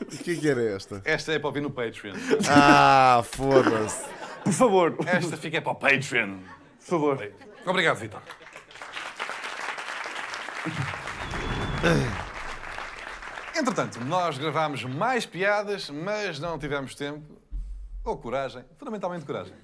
O que é que era esta? Esta é para ouvir no Patreon. Ah, foda-se. Por favor. Esta fica para o Patreon. Por favor. Obrigado, Vitor. Entretanto, nós gravámos mais piadas, mas não tivemos tempo, ou coragem, fundamentalmente coragem,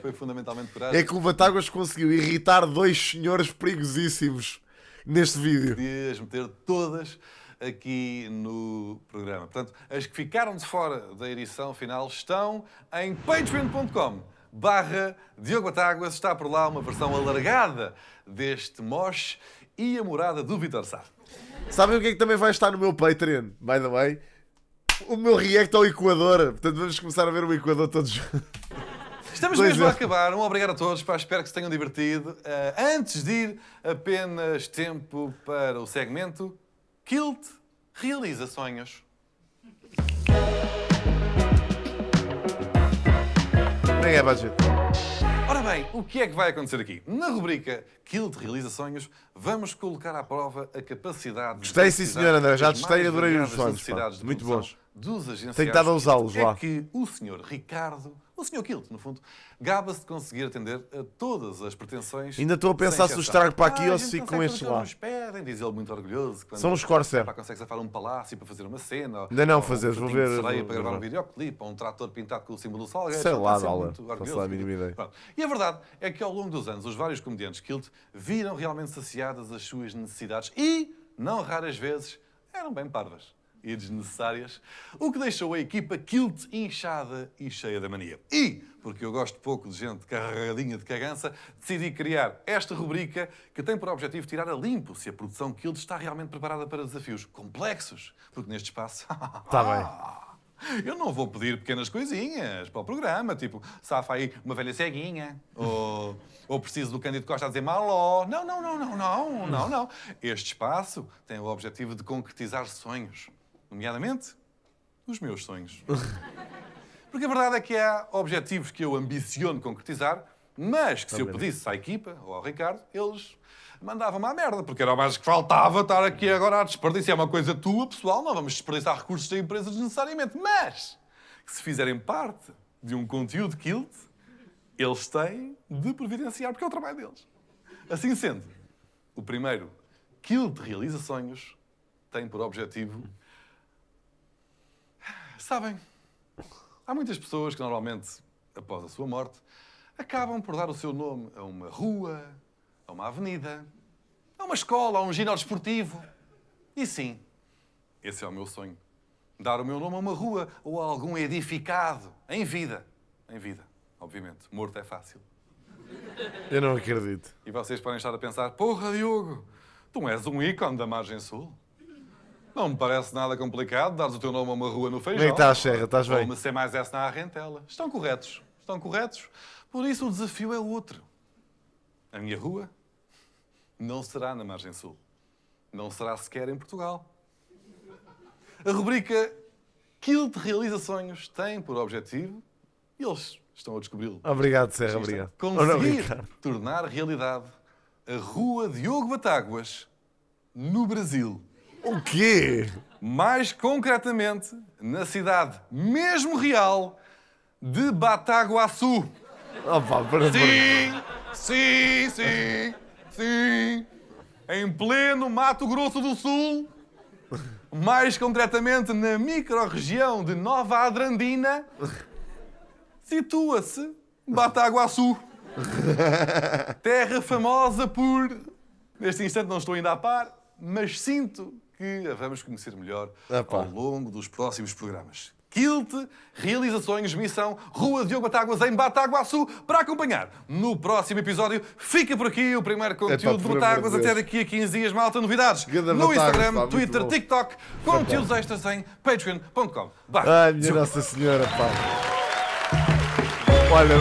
foi, fundamentalmente por É que o Batáguas conseguiu irritar dois senhores perigosíssimos neste vídeo. Podias meter todas aqui no programa. Portanto, as que ficaram de fora da edição final estão em patreon.com barra Diogo Batáguas. Está por lá uma versão alargada deste mosh e a morada do Vitor Sá. Sabem o que é que também vai estar no meu Patreon, by the way? O meu react ao Equador. Portanto, vamos começar a ver o Equador todos juntos. Estamos pois mesmo é. a acabar. Um obrigado a todos. Pá, espero que se tenham divertido. Uh, antes de ir, apenas tempo para o segmento Kilt Realiza Sonhos. Nem é budget. Ora bem, o que é que vai acontecer aqui? Na rubrica Kilt Realiza Sonhos, vamos colocar à prova a capacidade... Gostei, sim, senhor André. Já testei e adorei os sonhos. Muito bons. Dos agenciados Tenho estado a usá-los lá. É que o senhor Ricardo o Sr. Kilt, no fundo, gaba-se de conseguir atender a todas as pretensões. Ainda estou a pensar se o estrago para aqui ah, ou se fico com este lá. pedem, diz ele muito orgulhoso. São os Corsair. Para consegue safar um palácio para fazer uma cena. Ainda não fazer um vou ver. vou para gravar um videoclipe, ou um trator pintado com o símbolo do sol Sei lá, Dala. Faço lá a mínima ideia. E a verdade é que ao longo dos anos, os vários comediantes Kilt viram realmente saciadas as suas necessidades e, não raras vezes, eram bem parvas e desnecessárias, o que deixou a equipa quilt inchada e cheia da mania. E, porque eu gosto pouco de gente carregadinha de cagança, decidi criar esta rubrica que tem por objetivo tirar a limpo se a produção quilt está realmente preparada para desafios complexos. Porque neste espaço... Está *laughs* bem. Eu não vou pedir pequenas coisinhas para o programa, tipo, safa aí uma velha ceguinha, ou, ou preciso do Cândido Costa a dizer maló. Não, não, não, não, não, não, não. Este espaço tem o objetivo de concretizar sonhos nomeadamente os meus sonhos. *laughs* Porque a verdade é que há objetivos que eu ambiciono concretizar, mas que se eu pedisse à equipa ou ao Ricardo, eles mandavam-me à merda, porque era o mais que faltava estar aqui agora a desperdiçar é uma coisa tua, pessoal, não vamos desperdiçar recursos da empresa desnecessariamente, mas que se fizerem parte de um conteúdo Kilt, eles têm de providenciar, porque é o trabalho deles. Assim sendo, o primeiro Kilt Realiza Sonhos tem por objetivo Sabem, há muitas pessoas que normalmente, após a sua morte, acabam por dar o seu nome a uma rua, a uma avenida, a uma escola, a um ginásio esportivo. E sim, esse é o meu sonho. Dar o meu nome a uma rua ou a algum edificado, em vida. Em vida, obviamente. Morto é fácil. Eu não acredito. E vocês podem estar a pensar, porra, Diogo, tu és um ícone da margem sul. Não me parece nada complicado dares o teu nome a uma rua no Feijão. Como está, estás, Serra? Estás bem? Ou uma C mais S na Arrentela. Estão corretos. Estão corretos. Por isso o desafio é outro. A minha rua não será na Margem Sul. Não será sequer em Portugal. A rubrica Quilte Realiza Sonhos tem por objetivo, e eles estão a descobri-lo. Obrigado, Serra, é obrigado. Conseguir tornar realidade a Rua Diogo Batáguas no Brasil. O quê? Mais concretamente, na cidade, mesmo real, de Bataguaçu. Opa, ah, para sim, sim, sim, sim. Em pleno Mato Grosso do Sul, mais concretamente na microrregião de Nova Adrandina, situa-se Bataguaçu. *laughs* Terra famosa por. Neste instante não estou ainda a par, mas sinto que a vamos conhecer melhor Epá. Ah, ao longo dos próximos programas. Kilt Realizações Missão Rua Diogo Batáguas em Bataguaçu para acompanhar. No próximo episódio fica por aqui o primeiro conteúdo Epá, de Batáguas até daqui a 15 dias, malta novidades. no Batáguas, Instagram, pá, Twitter, TikTok, conteúdos pá. extras em patreon.com. Ai, minha Nossa Senhora, pá. Olha,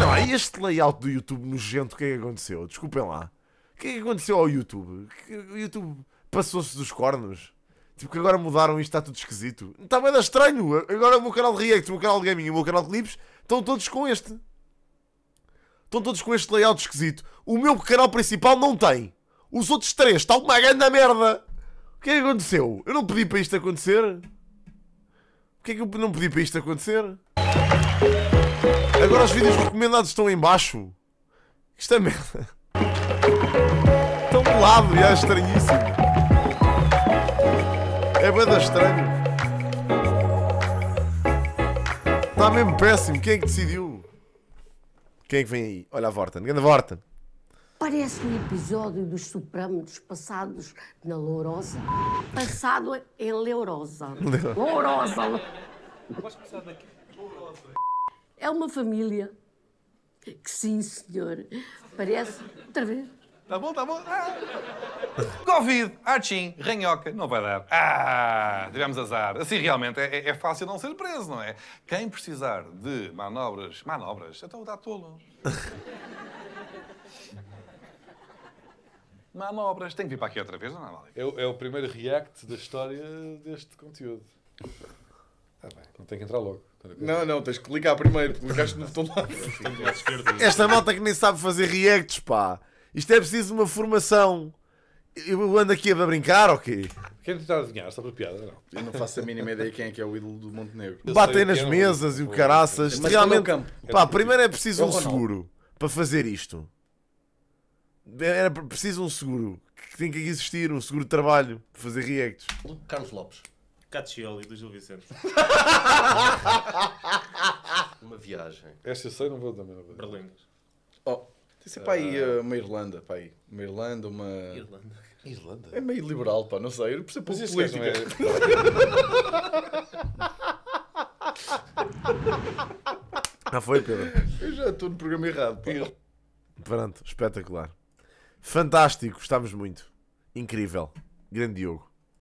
não, este layout do YouTube nojento, o que é que aconteceu? Desculpem lá. O que é que aconteceu ao YouTube? O YouTube passou-se dos cornos. Tipo, que agora mudaram e está tudo esquisito. Está bem estranho. Agora o meu canal de reacts, o meu canal de gaming e o meu canal de clips estão todos com este. Estão todos com este layout esquisito. O meu canal principal não tem. Os outros três. Está uma grande merda. O que é que aconteceu? Eu não pedi para isto acontecer. O que é que eu não pedi para isto acontecer? Agora os vídeos recomendados estão em baixo. Isto é merda. Estão de lado e é estranhíssimo. É banda estranho. Está mesmo péssimo. Quem é que decidiu? Quem é que vem aí? Olha a Vorten. Grande Vorten. Parece um episódio dos Sopranos passados na Lourosa. Passado em Lourosa. *laughs* Lourosa. É uma família que, sim, senhor, parece. Outra vez. Tá bom, tá bom. Ah. Covid, Archim, ranhoca, não vai dar. Ah, tivemos azar. Assim, realmente, é, é, fácil não ser preso, não é? Quem precisar de manobras, manobras, então dá tolo. manobras, tem que vir para aqui outra vez, não é, Mário? É, é o primeiro react da história deste conteúdo. Ah, bem. Não tem que entrar logo. Não, não, tens que ligar primeiro, porque clicaste no botão lá. Esta malta que nem sabe fazer reacts, pá. Isto é preciso uma formação. Eu ando aqui a brincar ou quê? Quem está a adivinhar? Só para piada, não. Eu não faço a mínima ideia quem é que é o ídolo do Montenegro. Batem nas é mesas não... e o caraças. Mas Realmente, campo. pá, primeiro é preciso é um seguro para fazer isto. Era preciso um seguro que tem que existir, um seguro de trabalho para fazer reacts. Carlos Lopes. Caccioli do Gil Vicente. *laughs* Uma viagem. Esta eu sei, não vou dar merda. Oh. Tem sempre para aí ah. eh, uma Irlanda, pá aí. Uma Irlanda, uma. Irlanda. Irlanda. É meio liberal, pá, não sei. Eu percebo pouco política. É... *laughs* ah, foi, Pedro. Eu já estou no programa errado, pá. Pronto, espetacular. Fantástico, gostámos muito. Incrível. Grande Diogo.